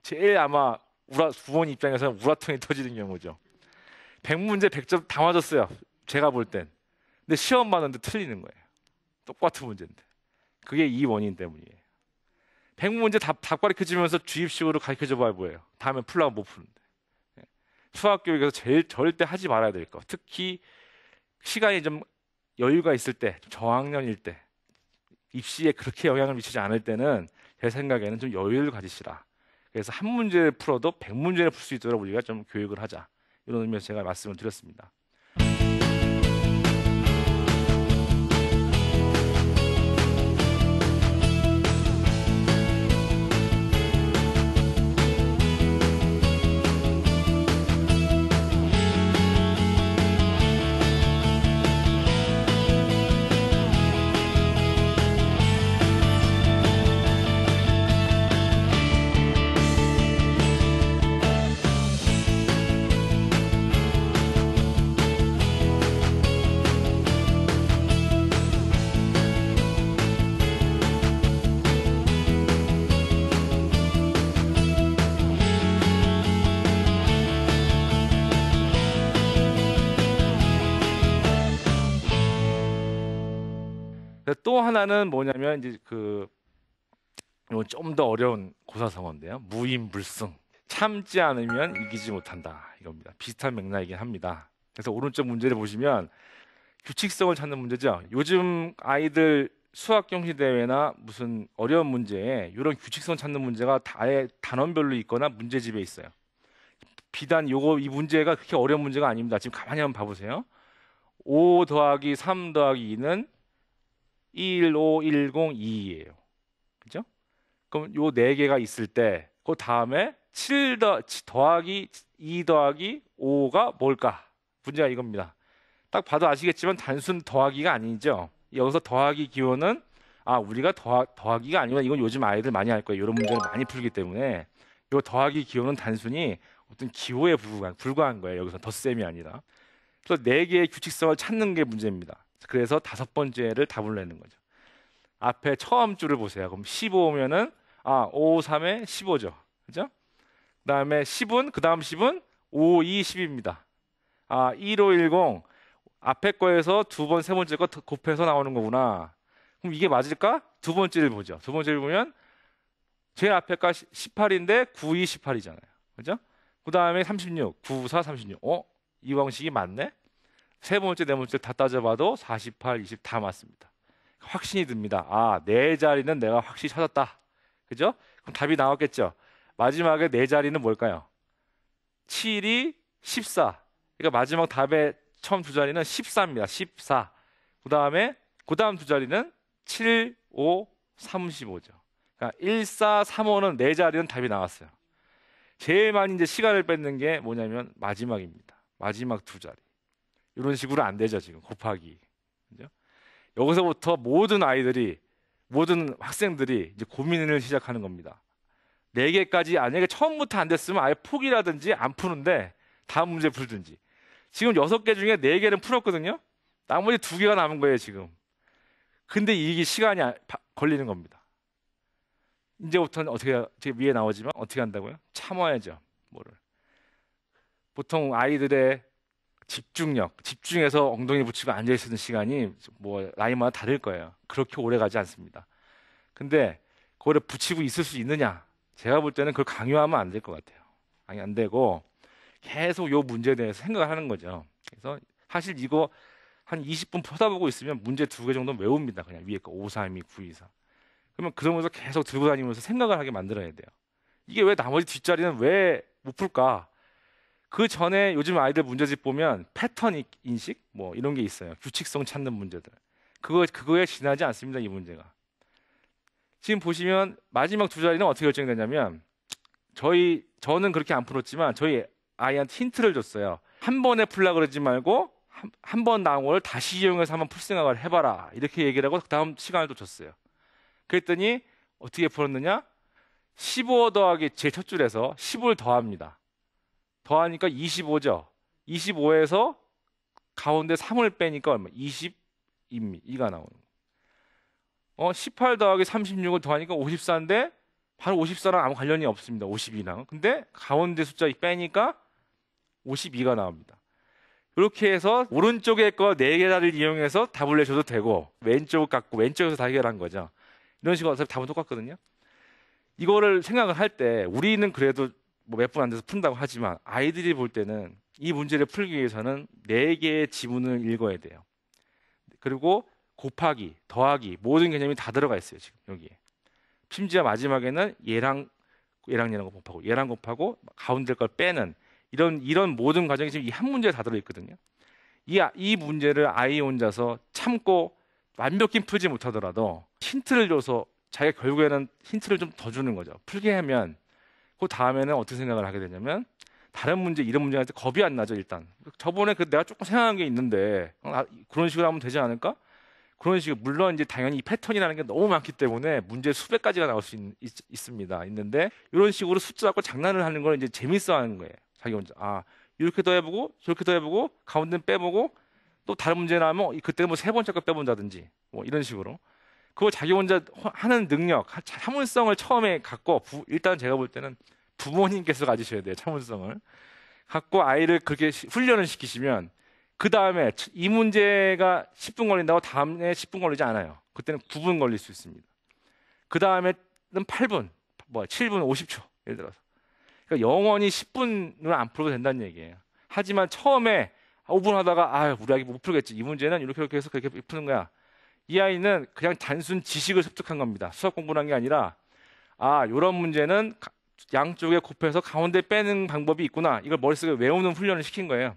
제일 아마 우라 부모님 입장에서는 우라통이 터지는 경우죠. 100문제 100점 다 맞았어요. 제가 볼 땐. 근데 시험 봤는데 틀리는 거예요. 똑같은 문제인데. 그게 이 원인 때문이에요. 100문제 다, 답 가르쳐 주면서 주입식으로 가르쳐 줘봐야 뭐예요. 다음에 풀라고 못 푸는데. 예. 수학 교육에서 제일 절대 하지 말아야 될 거. 특히 시간이 좀 여유가 있을 때, 저학년일 때, 입시에 그렇게 영향을 미치지 않을 때는 제 생각에는 좀 여유를 가지시라. 그래서 한 문제 를 풀어도 백문제를 풀 수 있도록 우리가 좀 교육을 하자. 이런 의미에서 제가 말씀을 드렸습니다. 또 하나는 뭐냐면 이제 그 이건 좀더 어려운 고사성어인데요. 무인불승. 참지 않으면 이기지 못한다. 이겁니다. 비슷한 맥락이긴 합니다. 그래서 오른쪽 문제를 보시면 규칙성을 찾는 문제죠. 요즘 아이들 수학 경시 대회나 무슨 어려운 문제에 이런 규칙성 찾는 문제가 다의 단원별로 있거나 문제집에 있어요. 비단 요거 이 문제가 그렇게 어려운 문제가 아닙니다. 지금 가만히 한번 봐보세요. 5 더하기 3 더하기 2는 15102이에요. 그죠? 그럼 요 네 개가 있을 때 그 다음에 7 더, 더하기 2 더하기 5가 뭘까? 문제가 이겁니다. 딱 봐도 아시겠지만 단순 더하기가 아니죠. 여기서 더하기 기호는 아 우리가 더하, 더하기가 아니구나 이건 요즘 아이들 많이 할 거예요. 이런 문제를 많이 풀기 때문에 이 더하기 기호는 단순히 어떤 기호에 불과한, 불과한 거예요. 여기서 덧셈이 아니라. 그래서 네 개의 규칙성을 찾는 게 문제입니다. 그래서 다섯 번째를 답을 내는 거죠. 앞에 처음 줄을 보세요. 그럼 15면은 아, 5, 3에 15죠. 그죠? 그 다음에 10은, 그 다음 10은 5, 2, 10입니다. 아, 1, 5, 1, 0. 앞에 거에서 두 번, 세 번째 거 곱해서 나오는 거구나. 그럼 이게 맞을까? 두 번째를 보죠. 두 번째를 보면 제일 앞에가 18인데 9, 2, 18이잖아요. 그죠? 그 다음에 36, 9, 4, 36. 어? 이 방식이 맞네? 세 번째, 네 번째 다 따져봐도 48, 20 다 맞습니다. 확신이 듭니다. 아, 네 자리는 내가 확실히 찾았다. 그죠? 그럼 답이 나왔겠죠? 마지막에 네 자리는 뭘까요? 7이 14. 그러니까 마지막 답의 처음 두 자리는 14입니다. 14. 그 다음에, 그 다음 두 자리는 7, 5, 35죠. 그러니까 1, 4, 3, 5는 네 자리는 답이 나왔어요. 제일 많이 이제 시간을 뺏는 게 뭐냐면 마지막입니다. 마지막 두 자리. 이런 식으로 안 되죠 지금 곱하기. 그죠? 여기서부터 모든 아이들이 모든 학생들이 이제 고민을 시작하는 겁니다. 네 개까지 만약에 아, 네 처음부터 안 됐으면 아예 포기라든지 안 푸는데 다음 문제 풀든지. 지금 여섯 개 중에 네 개는 풀었거든요. 나머지 두 개가 남은 거예요 지금. 근데 이게 시간이 아, 걸리는 겁니다. 이제부터는 어떻게 지금 위에 나오지만 어떻게 한다고요? 참아야죠 뭐를. 보통 아이들의 집중력, 집중해서 엉덩이 붙이고 앉아 있는 시간이 뭐 라인마다 다를 거예요. 그렇게 오래 가지 않습니다. 근데 그거를 붙이고 있을 수 있느냐? 제가 볼 때는 그걸 강요하면 안 될 것 같아요. 아니 안 되고 계속 요 문제에 대해서 생각을 하는 거죠. 그래서 사실 이거 한 20분 쳐다보고 있으면 문제 두 개 정도 외웁니다. 그냥 위에 거 5, 3, 2, 9, 2, 4. 그러면 그러면서 계속 들고 다니면서 생각을 하게 만들어야 돼요. 이게 왜 나머지 뒷자리는 왜 못 풀까? 그 전에 요즘 아이들 문제집 보면 패턴 인식 뭐 이런 게 있어요. 규칙성 찾는 문제들. 그거 그거에 지나지 않습니다. 이 문제가. 지금 보시면 마지막 두 자리는 어떻게 결정되냐면 저희 저는 그렇게 안 풀었지만 저희 아이한테 힌트를 줬어요. 한 번에 풀라 그러지 말고 한 번 나온 걸 다시 이용해서 한번 풀 생각을 해봐라 이렇게 얘기를 하고 다음 시간을 또 줬어요. 그랬더니 어떻게 풀었느냐? 15 더하기 제 첫 줄에서 10을 더합니다. 더하니까 25죠. 25에서 가운데 3을 빼니까 얼마? 20입니다. 2가 나오는 거 어, 18 더하기 36을 더하니까 54인데 바로 54랑 아무 관련이 없습니다. 52랑. 근데 가운데 숫자 빼니까 52가 나옵니다. 이렇게 해서 오른쪽에 거네 개를 다 이용해서 답을 내셔도 되고 왼쪽 갖고 왼쪽에서 다 해결한 거죠. 이런 식으로 어차피 답은 똑같거든요. 이거를 생각을 할 때 우리는 그래도 뭐몇분안 돼서 푼다고 하지만 아이들이 볼 때는 이 문제를 풀기 위해서는 네 개의 지문을 읽어야 돼요. 그리고 곱하기, 더하기 모든 개념이 다 들어가 있어요 지금 여기에. 심지어 마지막에는 얘랑 얘랑 얘랑 곱하고 얘랑 곱하고 가운데 걸 빼는 이런 이런 모든 과정이 지금 이 한 문제에 다 들어 있거든요. 이, 아, 이 문제를 아이 혼자서 참고 완벽히 풀지 못하더라도 힌트를 줘서 자기가 결국에는 힌트를 좀 더 주는 거죠. 풀게 하면 그 다음에는 어떻게 생각을 하게 되냐면 다른 문제 이런 문제가 겁이 안 나죠 일단 저번에 그 내가 조금 생각한 게 있는데 어, 아, 그런 식으로 하면 되지 않을까 그런 식으로 물론 이제 당연히 이 패턴이라는 게 너무 많기 때문에 문제 수백 가지가 나올 수 있, 있 습니다 있는데 이런 식으로 숫자 갖고 장난을 하는 걸 이제 재밌어 하는 거예요 자기 혼자 아 이렇게 더 해보고 저렇게 더 해보고 가운데 빼보고 또 다른 문제 나오면 그때 뭐 세 번째 거 빼본다든지 뭐 이런 식으로 그거 자기 혼자 하는 능력, 참을성을 처음에 갖고 부, 일단 제가 볼 때는 부모님께서 가지셔야 돼요. 참을성을 갖고 아이를 그렇게 시, 훈련을 시키시면 그 다음에 이 문제가 10분 걸린다고 다음에 10분 걸리지 않아요. 그때는 9분 걸릴 수 있습니다. 그 다음에는 8분, 뭐 7분 50초 예를 들어서. 그러니까 영원히 10분을 안 풀어도 된다는 얘기예요. 하지만 처음에 5분 아, 하다가 아 우리 아기 못 풀겠지 이 문제는 이렇게 이렇게 해서 그렇게 푸는 거야. 이 아이는 그냥 단순 지식을 습득한 겁니다. 수학 공부란 게 아니라 아, 이런 문제는 양쪽에 곱해서 가운데 빼는 방법이 있구나. 이걸 머릿속에 외우는 훈련을 시킨 거예요.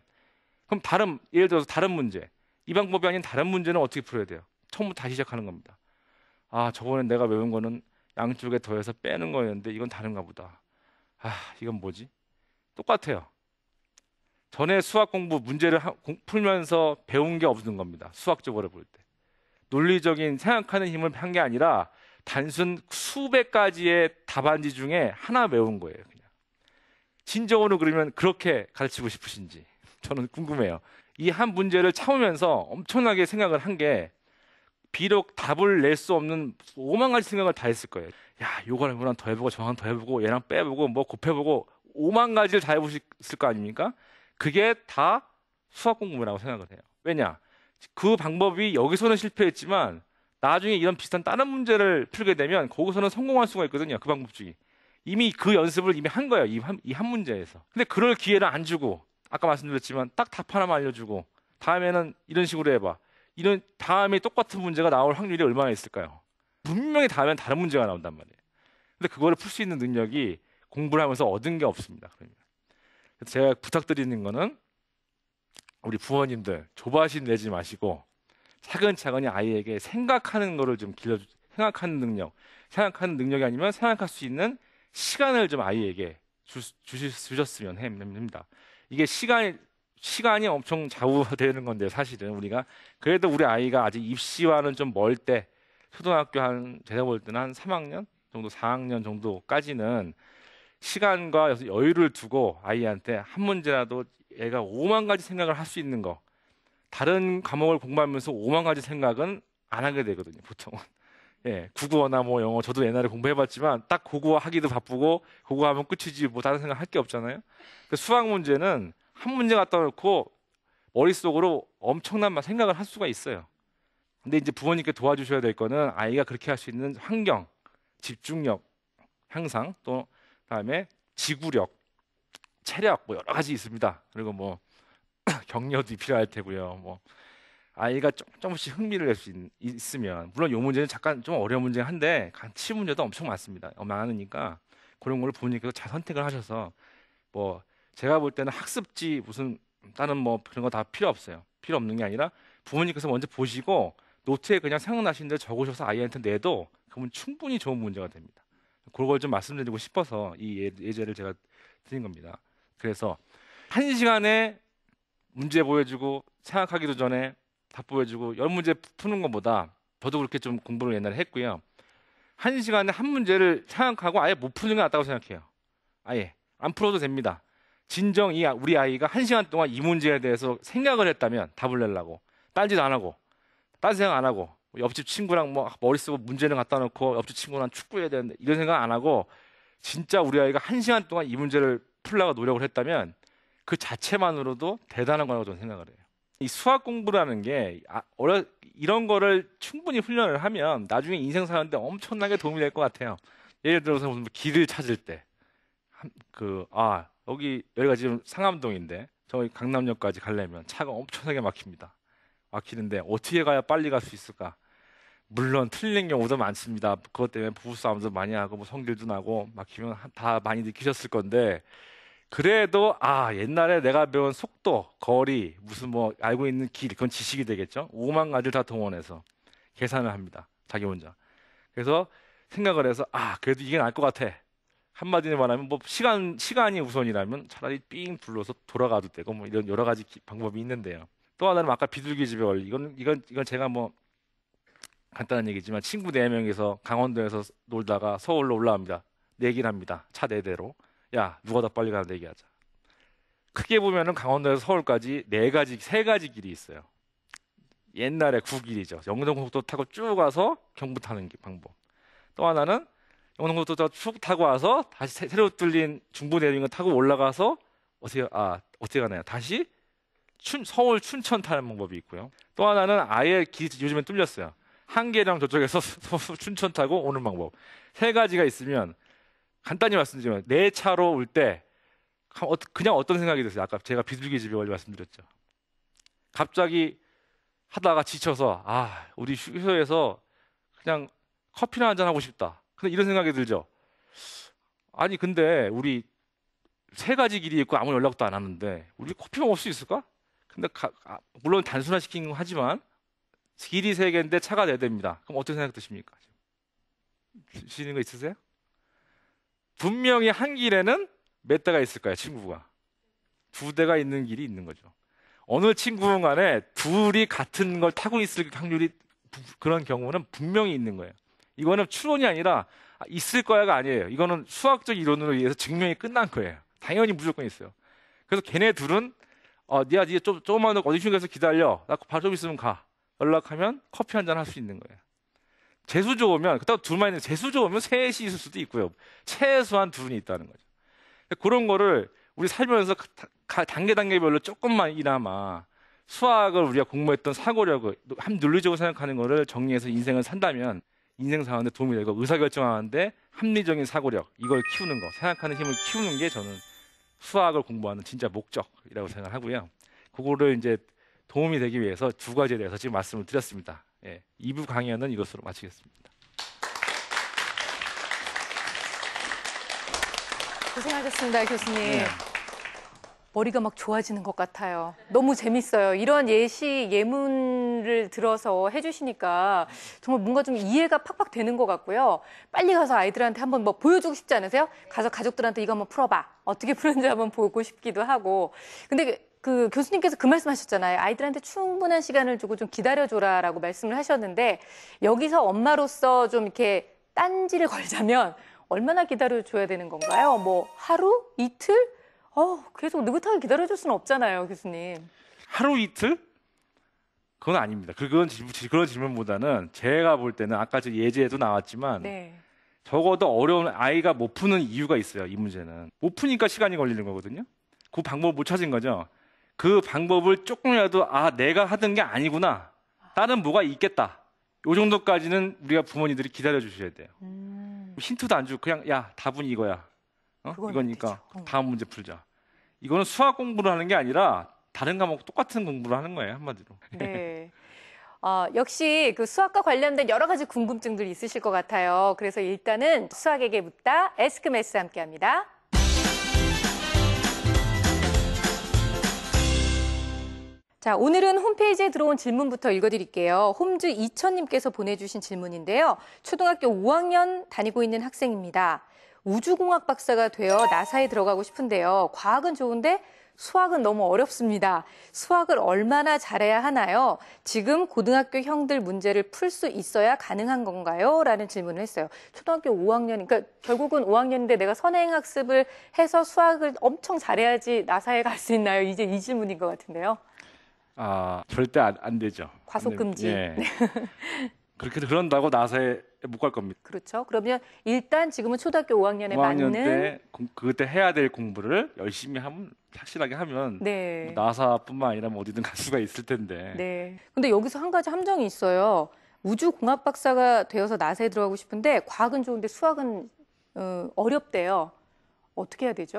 그럼 다른 예를 들어서 다른 문제. 이 방법이 아닌 다른 문제는 어떻게 풀어야 돼요? 처음부터 다시 시작하는 겁니다. 아, 저번에 내가 외운 거는 양쪽에 더해서 빼는 거였는데 이건 다른가 보다. 아, 이건 뭐지? 똑같아요. 전에 수학 공부 문제를 하, 공, 풀면서 배운 게 없는 겁니다. 수학적으로 볼 때. 논리적인 생각하는 힘을 한 게 아니라 단순 수백 가지의 답안지 중에 하나 외운 거예요. 그냥. 진정으로 그러면 그렇게 가르치고 싶으신지 저는 궁금해요. 이 한 문제를 참으면서 엄청나게 생각을 한 게 비록 답을 낼 수 없는 오만 가지 생각을 다 했을 거예요. 야, 요거랑 요거랑 더 해보고 저거랑 더 해보고 얘랑 빼보고 뭐 곱해보고 오만 가지를 다 해보셨을 거 아닙니까? 그게 다 수학 공부라고 생각을 해요. 왜냐? 그 방법이 여기서는 실패했지만 나중에 이런 비슷한 다른 문제를 풀게 되면 거기서는 성공할 수가 있거든요. 그 방법 중에. 이미 그 연습을 이미 한 거예요. 이한 이한 문제에서. 근데 그럴 기회를 안 주고 아까 말씀드렸지만 딱 답 하나만 알려주고 다음에는 이런 식으로 해봐. 이런 다음에 똑같은 문제가 나올 확률이 얼마나 있을까요? 분명히 다음엔 다른 문제가 나온단 말이에요. 근데 그거를 풀 수 있는 능력이 공부를 하면서 얻은 게 없습니다. 그러면 제가 부탁드리는 거는 우리 부모님들 조바심 내지 마시고 차근차근히 아이에게 생각하는 거를 좀 길러 생각하는 능력, 생각하는 능력이 아니면 생각할 수 있는 시간을 좀 아이에게 주, 주셨으면 합니다. 이게 시간이 시간이 엄청 좌우되는 건데 사실은 우리가 그래도 우리 아이가 아직 입시와는 좀 멀 때 초등학교 한 제가 볼 때는 한 3학년 정도 4학년 정도까지는 시간과 여유를 두고 아이한테 한 문제라도 애가 5만 가지 생각을 할 수 있는 거. 다른 과목을 공부하면서 5만 가지 생각은 안 하게 되거든요, 보통은. 예, 국어나 뭐 영어, 저도 옛날에 공부해봤지만 딱 고구어 하기도 바쁘고 고구어 하면 끝이지 뭐 다른 생각 할 게 없잖아요. 그 수학 문제는 한 문제 갖다 놓고 머릿속으로 엄청난 막 생각을 할 수가 있어요. 근데 이제 부모님께 도와주셔야 될 거는 아이가 그렇게 할 수 있는 환경, 집중력 향상, 또 다음에 지구력 체력 뭐 여러 가지 있습니다. 그리고 뭐 격려도 필요할 테고요. 뭐 아이가 조금씩 흥미를 낼 수 있으면 물론 요 문제는 잠깐 좀 어려운 문제긴 한데 같이 문제도 엄청 많습니다. 어, 많으니까 그런 걸 부모님께서 잘 선택을 하셔서 뭐 제가 볼 때는 학습지 무슨 다른 뭐 그런 거 다 필요 없어요. 필요 없는 게 아니라 부모님께서 먼저 보시고 노트에 그냥 생각나시는 대로 적으셔서 아이한테 내도 그러면 충분히 좋은 문제가 됩니다. 그걸 좀 말씀드리고 싶어서 이 예, 예제를 제가 드린 겁니다. 그래서 한 시간에 문제 보여주고 생각하기도 전에 답 보여주고 열 문제 푸는 것보다 저도 그렇게 좀 공부를 옛날에 했고요. 한 시간에 한 문제를 생각하고 아예 못 푸는 게 낫다고 생각해요. 아예 안 풀어도 됩니다. 진정 이 아, 우리 아이가 한 시간 동안 이 문제에 대해서 생각을 했다면 답을 내려고 딴짓 안 하고 딴 생각 안 하고 뭐 옆집 친구랑 뭐 머리 쓰고 문제는 갖다 놓고 옆집 친구랑 축구해야 되는데 이런 생각 안 하고 진짜 우리 아이가 한 시간 동안 이 문제를 풀라가 노력을 했다면 그 자체만으로도 대단한 거라고 저는 생각을 해요. 이 수학 공부라는 게 아, 어려, 이런 거를 충분히 훈련을 하면 나중에 인생 사는데 엄청나게 도움이 될 것 같아요. 예를 들어서 무슨 길을 찾을 때, 그, 아, 여기, 여기가 지금 상암동인데, 저기 강남역까지 가려면 차가 엄청나게 막힙니다. 막히는데 어떻게 가야 빨리 갈 수 있을까? 물론 틀린 경우도 많습니다. 그것 때문에 부부싸움도 많이 하고 뭐 성질도 나고 막히면 다 많이 느끼셨을 건데 그래도 아 옛날에 내가 배운 속도, 거리, 무슨 뭐 알고 있는 길 그건 지식이 되겠죠. 5만 가지를 다 동원해서 계산을 합니다. 자기 혼자. 그래서 생각을 해서 아 그래도 이게 나을 것 같아. 한마디로 말하면 뭐 시간 시간이 우선이라면 차라리 삥 불러서 돌아가도 되고 뭐 이런 여러 가지 방법이 있는데요. 또 하나는 아까 비둘기 집에 걸리 이건 이건 이건 제가 뭐 간단한 얘기지만 친구 4명이서 강원도에서 놀다가 서울로 올라옵니다. 내기를 네 합니다. 차4 대로. 야 누가 더 빨리 가는데 얘기하자. 크게 보면은 강원도에서 서울까지 네 가지 세 가지 길이 있어요. 옛날에 구길이죠. 영동고도 타고 쭉 와서 경부 타는 방법. 또 하나는 영동고속도로 쭉 타고 와서 다시 새로 뚫린 중부 내륙을 타고 올라가서 어떻게 아 어떻게 가나요? 다시 춘, 서울 춘천 타는 방법이 있고요. 또 하나는 아예 길이 요즘에 뚫렸어요. 한계랑 저쪽에서 서울 춘천 타고 오는 방법. 세 가지가 있으면 간단히 말씀드리면 내 차로 올 때 그냥 어떤 생각이 드세요? 아까 제가 비둘기 집에 걸려 말씀드렸죠. 갑자기 하다가 지쳐서 아 우리 휴게소에서 그냥 커피나 한 잔 하고 싶다. 근데 이런 생각이 들죠. 아니 근데 우리 세 가지 길이 있고 아무 연락도 안 하는데 우리 커피 먹을 수 있을까? 근데 가, 아, 물론 단순화 시킨 건 하지만 길이 세 개인데 차가 네 대입니다. 그럼 어떤 생각 드십니까? 지시는거 있으세요? 분명히 한 길에는 몇 대가 있을 거야, 친구가. 두 대가 있는 길이 있는 거죠. 어느 친구 간에 둘이 같은 걸 타고 있을 확률이 그런 경우는 분명히 있는 거예요. 이거는 추론이 아니라 있을 거야가 아니에요. 이거는 수학적 이론으로 의해서 증명이 끝난 거예요. 당연히 무조건 있어요. 그래서 걔네 둘은 어, 니가 니가 좀, 조금만 더 어디 좀 가서 기다려. 나 바로 좀 있으면 가. 연락하면 커피 한 잔 할 수 있는 거예요. 재수 좋으면 그다음 둘만 있는 재수 좋으면 셋이 있을 수도 있고요. 최소한 둘이 있다는 거죠. 그런 거를 우리 살면서 단계 단계별로 조금만이나마 수학을 우리가 공부했던 사고력을 한 논리적으로 생각하는 거를 정리해서 인생을 산다면 인생 사는데 도움이 되고 의사결정하는데 합리적인 사고력 이걸 키우는 거 생각하는 힘을 키우는 게 저는 수학을 공부하는 진짜 목적이라고 생각하고요. 그거를 이제 도움이 되기 위해서 두 가지에 대해서 지금 말씀을 드렸습니다. 예, 2부 강연은 이것으로 마치겠습니다. 고생하셨습니다, 교수님. 네. 머리가 막 좋아지는 것 같아요. 너무 재밌어요. 이런 예시, 예문을 들어서 해주시니까 정말 뭔가 좀 이해가 팍팍 되는 것 같고요. 빨리 가서 아이들한테 한번 뭐 보여주고 싶지 않으세요? 가서 가족들한테 이거 한번 풀어봐. 어떻게 푸는지 한번 보고 싶기도 하고. 근데 그 교수님께서 그 말씀하셨잖아요. 아이들한테 충분한 시간을 주고 좀 기다려줘라라고 말씀을 하셨는데 여기서 엄마로서 좀 이렇게 딴지를 걸자면 얼마나 기다려줘야 되는 건가요? 뭐 하루, 이틀? 어, 계속 느긋하게 기다려줄 수는 없잖아요, 교수님. 하루 이틀? 그건 아닙니다. 그, 그건 그런 질문보다는 제가 볼 때는 아까 저 예제에도 나왔지만 네. 적어도 어려운 아이가 못 푸는 이유가 있어요. 이 문제는 못 푸니까 시간이 걸리는 거거든요. 그 방법 못 찾은 거죠. 그 방법을 조금이라도 아 내가 하던 게 아니구나 다른 뭐가 있겠다 요 정도까지는 우리가 부모님들이 기다려 주셔야 돼요 음. 힌트도 안 주고 그냥 야 답은 이거야 어? 이거니까 다음 문제 풀자 이거는 수학 공부를 하는 게 아니라 다른 과목 똑같은 공부를 하는 거예요 한마디로 네. 어, 역시 그 수학과 관련된 여러 가지 궁금증들이 있으실 것 같아요. 그래서 일단은 수학에게 묻다 에스크메스 함께합니다. 자, 오늘은 홈페이지에 들어온 질문부터 읽어드릴게요. 홈즈 이천님께서 보내주신 질문인데요. 초등학교 5학년 다니고 있는 학생입니다. 우주공학 박사가 되어 나사에 들어가고 싶은데요. 과학은 좋은데 수학은 너무 어렵습니다. 수학을 얼마나 잘해야 하나요? 지금 고등학교 형들 문제를 풀 수 있어야 가능한 건가요? 라는 질문을 했어요. 초등학교 5학년, 그러니까 결국은 5학년인데 내가 선행학습을 해서 수학을 엄청 잘해야지 나사에 갈 수 있나요? 이제 이 질문인 것 같은데요. 아 절대 안, 안 되죠. 과속 금지. 예. 그렇게 그런다고 나사에 못 갈 겁니다. 그렇죠. 그러면 일단 지금은 초등학교 5학년에 5학년 맞는 때 공, 그때 해야 될 공부를 열심히 하면 확실하게 하면 네. 뭐 나사뿐만 아니라 뭐 어디든 갈 수가 있을 텐데. 네. 근데 여기서 한 가지 함정이 있어요. 우주공학 박사가 되어서 나사에 들어가고 싶은데 과학은 좋은데 수학은 어, 어렵대요. 어떻게 해야 되죠?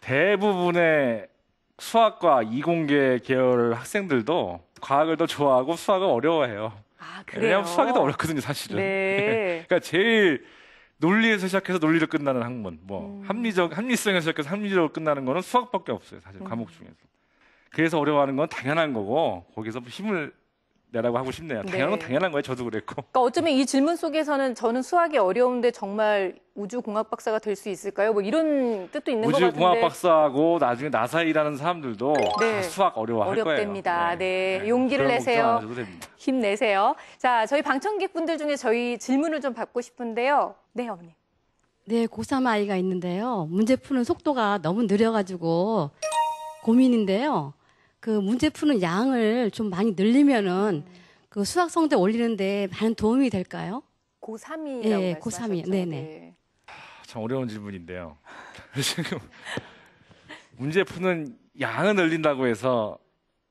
대부분의 수학과 이공계 계열 학생들도 과학을 더 좋아하고 수학을 어려워해요. 아, 그래요? 왜냐하면 수학이 더 어렵거든요, 사실은. 네. 그러니까 제일 논리에서 시작해서 논리로 끝나는 학문, 뭐 음. 합리적 합리성에서 시작해서 합리적으로 끝나는 거는 수학밖에 없어요, 사실 음. 과목 중에서. 그래서 어려워하는 건 당연한 거고 거기서 힘을 내라고 하고 싶네요. 네. 당연한 건 당연한 거예요. 저도 그랬고. 그러니까 어쩌면 이 질문 속에서는 저는 수학이 어려운데 정말 우주공학 박사가 될 수 있을까요? 뭐 이런 뜻도 있는 것 같은데. 우주공학 박사고 하 나중에 나사 일하는 사람들도 네. 수학 어려워할 어렵답니다. 거예요. 네. 네. 네. 용기를 내세요. 힘내세요. 자, 저희 방청객분들 중에 저희 질문을 좀 받고 싶은데요. 네, 어머님 네, 고3 아이가 있는데요. 문제 푸는 속도가 너무 느려가지고 고민인데요. 그 문제 푸는 양을 좀 많이 늘리면은 그 수학성대 올리는데 많은 도움이 될까요? 고3이라고 예, 네, 고3이요. 네네. 아, 참 어려운 질문인데요. 지금 문제 푸는 양을 늘린다고 해서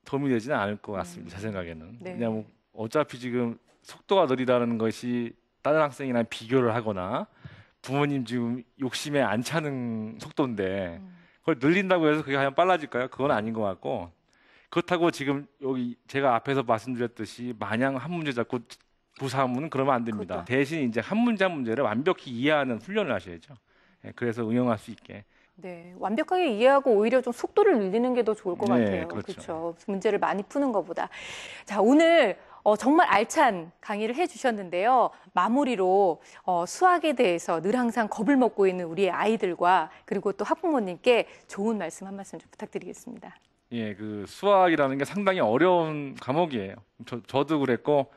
도움이 되지는 않을 것 같습니다. 음. 제 생각에는. 네. 왜냐하면 어차피 지금 속도가 느리다는 것이 다른 학생이랑 비교를 하거나 부모님 지금 욕심에 안 차는 속도인데 음. 그걸 늘린다고 해서 그게 과연 빨라질까요? 그건 아닌 것 같고 그렇다고 지금 여기 제가 앞에서 말씀드렸듯이 마냥 한 문제 잡고 부사하면 그러면 안 됩니다. 그렇다. 대신 이제 한 문제 한 문제를 완벽히 이해하는 훈련을 하셔야죠. 예, 그래서 응용할 수 있게. 네, 완벽하게 이해하고 오히려 좀 속도를 늘리는 게 더 좋을 것 네, 같아요. 그렇죠. 그렇죠. 문제를 많이 푸는 것보다. 자, 오늘 어, 정말 알찬 강의를 해주셨는데요. 마무리로 어, 수학에 대해서 늘 항상 겁을 먹고 있는 우리 아이들과 그리고 또 학부모님께 좋은 말씀 한 말씀 좀 부탁드리겠습니다. 예, 그 수학이라는 게 상당히 어려운 과목이에요. 저, 저도 그랬고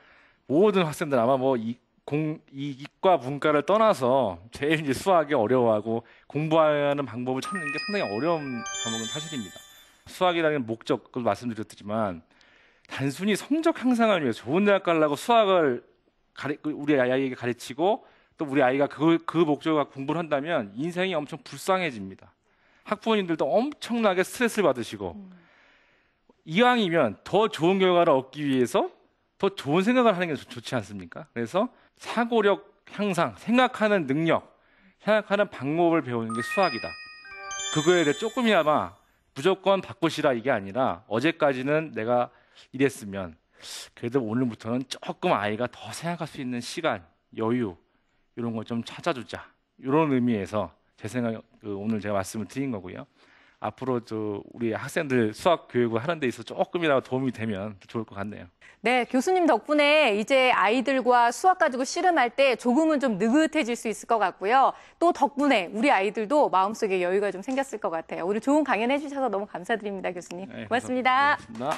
모든 학생들 아마 뭐 이, 공, 이과 분과를 떠나서 제일 이제 수학이 어려워하고 공부하는 방법을 찾는 게 상당히 어려운 과목은 사실입니다. 수학이라는 목적을 말씀드렸지만 단순히 성적 향상을 위해 좋은 대학 가려고 수학을 가르, 그 우리 아이에게 가르치고 또 우리 아이가 그, 그 목적을 갖고 공부를 한다면 인생이 엄청 불쌍해집니다. 학부모님들도 엄청나게 스트레스를 받으시고 음. 이왕이면 더 좋은 결과를 얻기 위해서 더 좋은 생각을 하는 게 좋지 않습니까? 그래서 사고력 향상, 생각하는 능력, 생각하는 방법을 배우는 게 수학이다. 그거에 대해 조금이나마 무조건 바꾸시라 이게 아니라 어제까지는 내가 이랬으면 그래도 오늘부터는 조금 아이가 더 생각할 수 있는 시간, 여유 이런 걸 좀 찾아주자 이런 의미에서 제 생각 그 오늘 제가 말씀을 드린 거고요. 앞으로 저 우리 학생들 수학 교육을 하는 데 있어서 조금이라도 도움이 되면 좋을 것 같네요. 네, 교수님 덕분에 이제 아이들과 수학 가지고 씨름할 때 조금은 좀 느긋해질 수 있을 것 같고요. 또 덕분에 우리 아이들도 마음속에 여유가 좀 생겼을 것 같아요. 오늘 좋은 강연 해주셔서 너무 감사드립니다, 교수님. 네, 고맙습니다. 고맙습니다.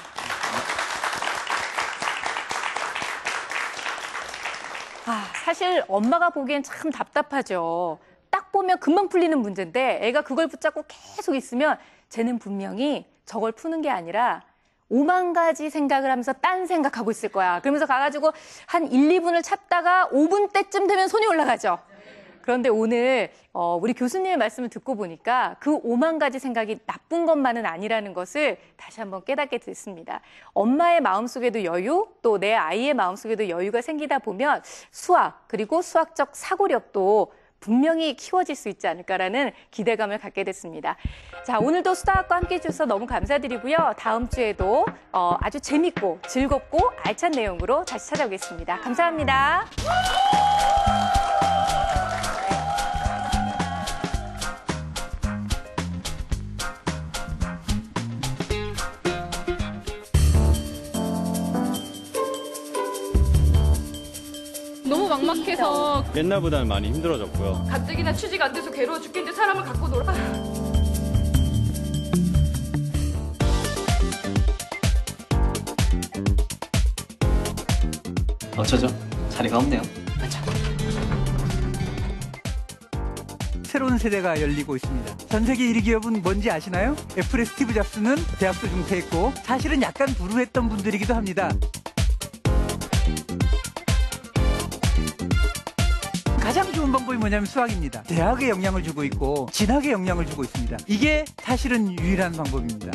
아, 사실 엄마가 보기엔 참 답답하죠. 딱 보면 금방 풀리는 문제인데 애가 그걸 붙잡고 계속 있으면 쟤는 분명히 저걸 푸는 게 아니라 5만 가지 생각을 하면서 딴 생각하고 있을 거야. 그러면서 가가지고 한 1, 2분을 찾다가 5분 때쯤 되면 손이 올라가죠. 그런데 오늘 어, 우리 교수님의 말씀을 듣고 보니까 그5만 가지 생각이 나쁜 것만은 아니라는 것을 다시 한번 깨닫게 됐습니다. 엄마의 마음속에도 여유, 또 내 아이의 마음속에도 여유가 생기다 보면 수학, 그리고 수학적 사고력도 분명히 키워질 수 있지 않을까라는 기대감을 갖게 됐습니다. 자, 오늘도 수다학과 함께 해주셔서 너무 감사드리고요. 다음 주에도 어, 아주 재밌고 즐겁고 알찬 내용으로 다시 찾아오겠습니다. 감사합니다. 막막해서 옛날보다는 많이 힘들어졌고요. 가뜩이나 취직 안 돼서 괴로워 죽겠는데 사람을 갖고 놀아. 어쩌죠? 자리가 없네요. 맞아. 새로운 세대가 열리고 있습니다. 전 세계 1위 기업은 뭔지 아시나요? 애플의 스티브 잡스는 대학도 중퇴했고 사실은 약간 불우했던 분들이기도 합니다. 새운 방법이 뭐냐면 수학입니다. 대학에 영향을 주고 있고 진학에 영향을 주고 있습니다. 이게 사실은 유일한 방법입니다.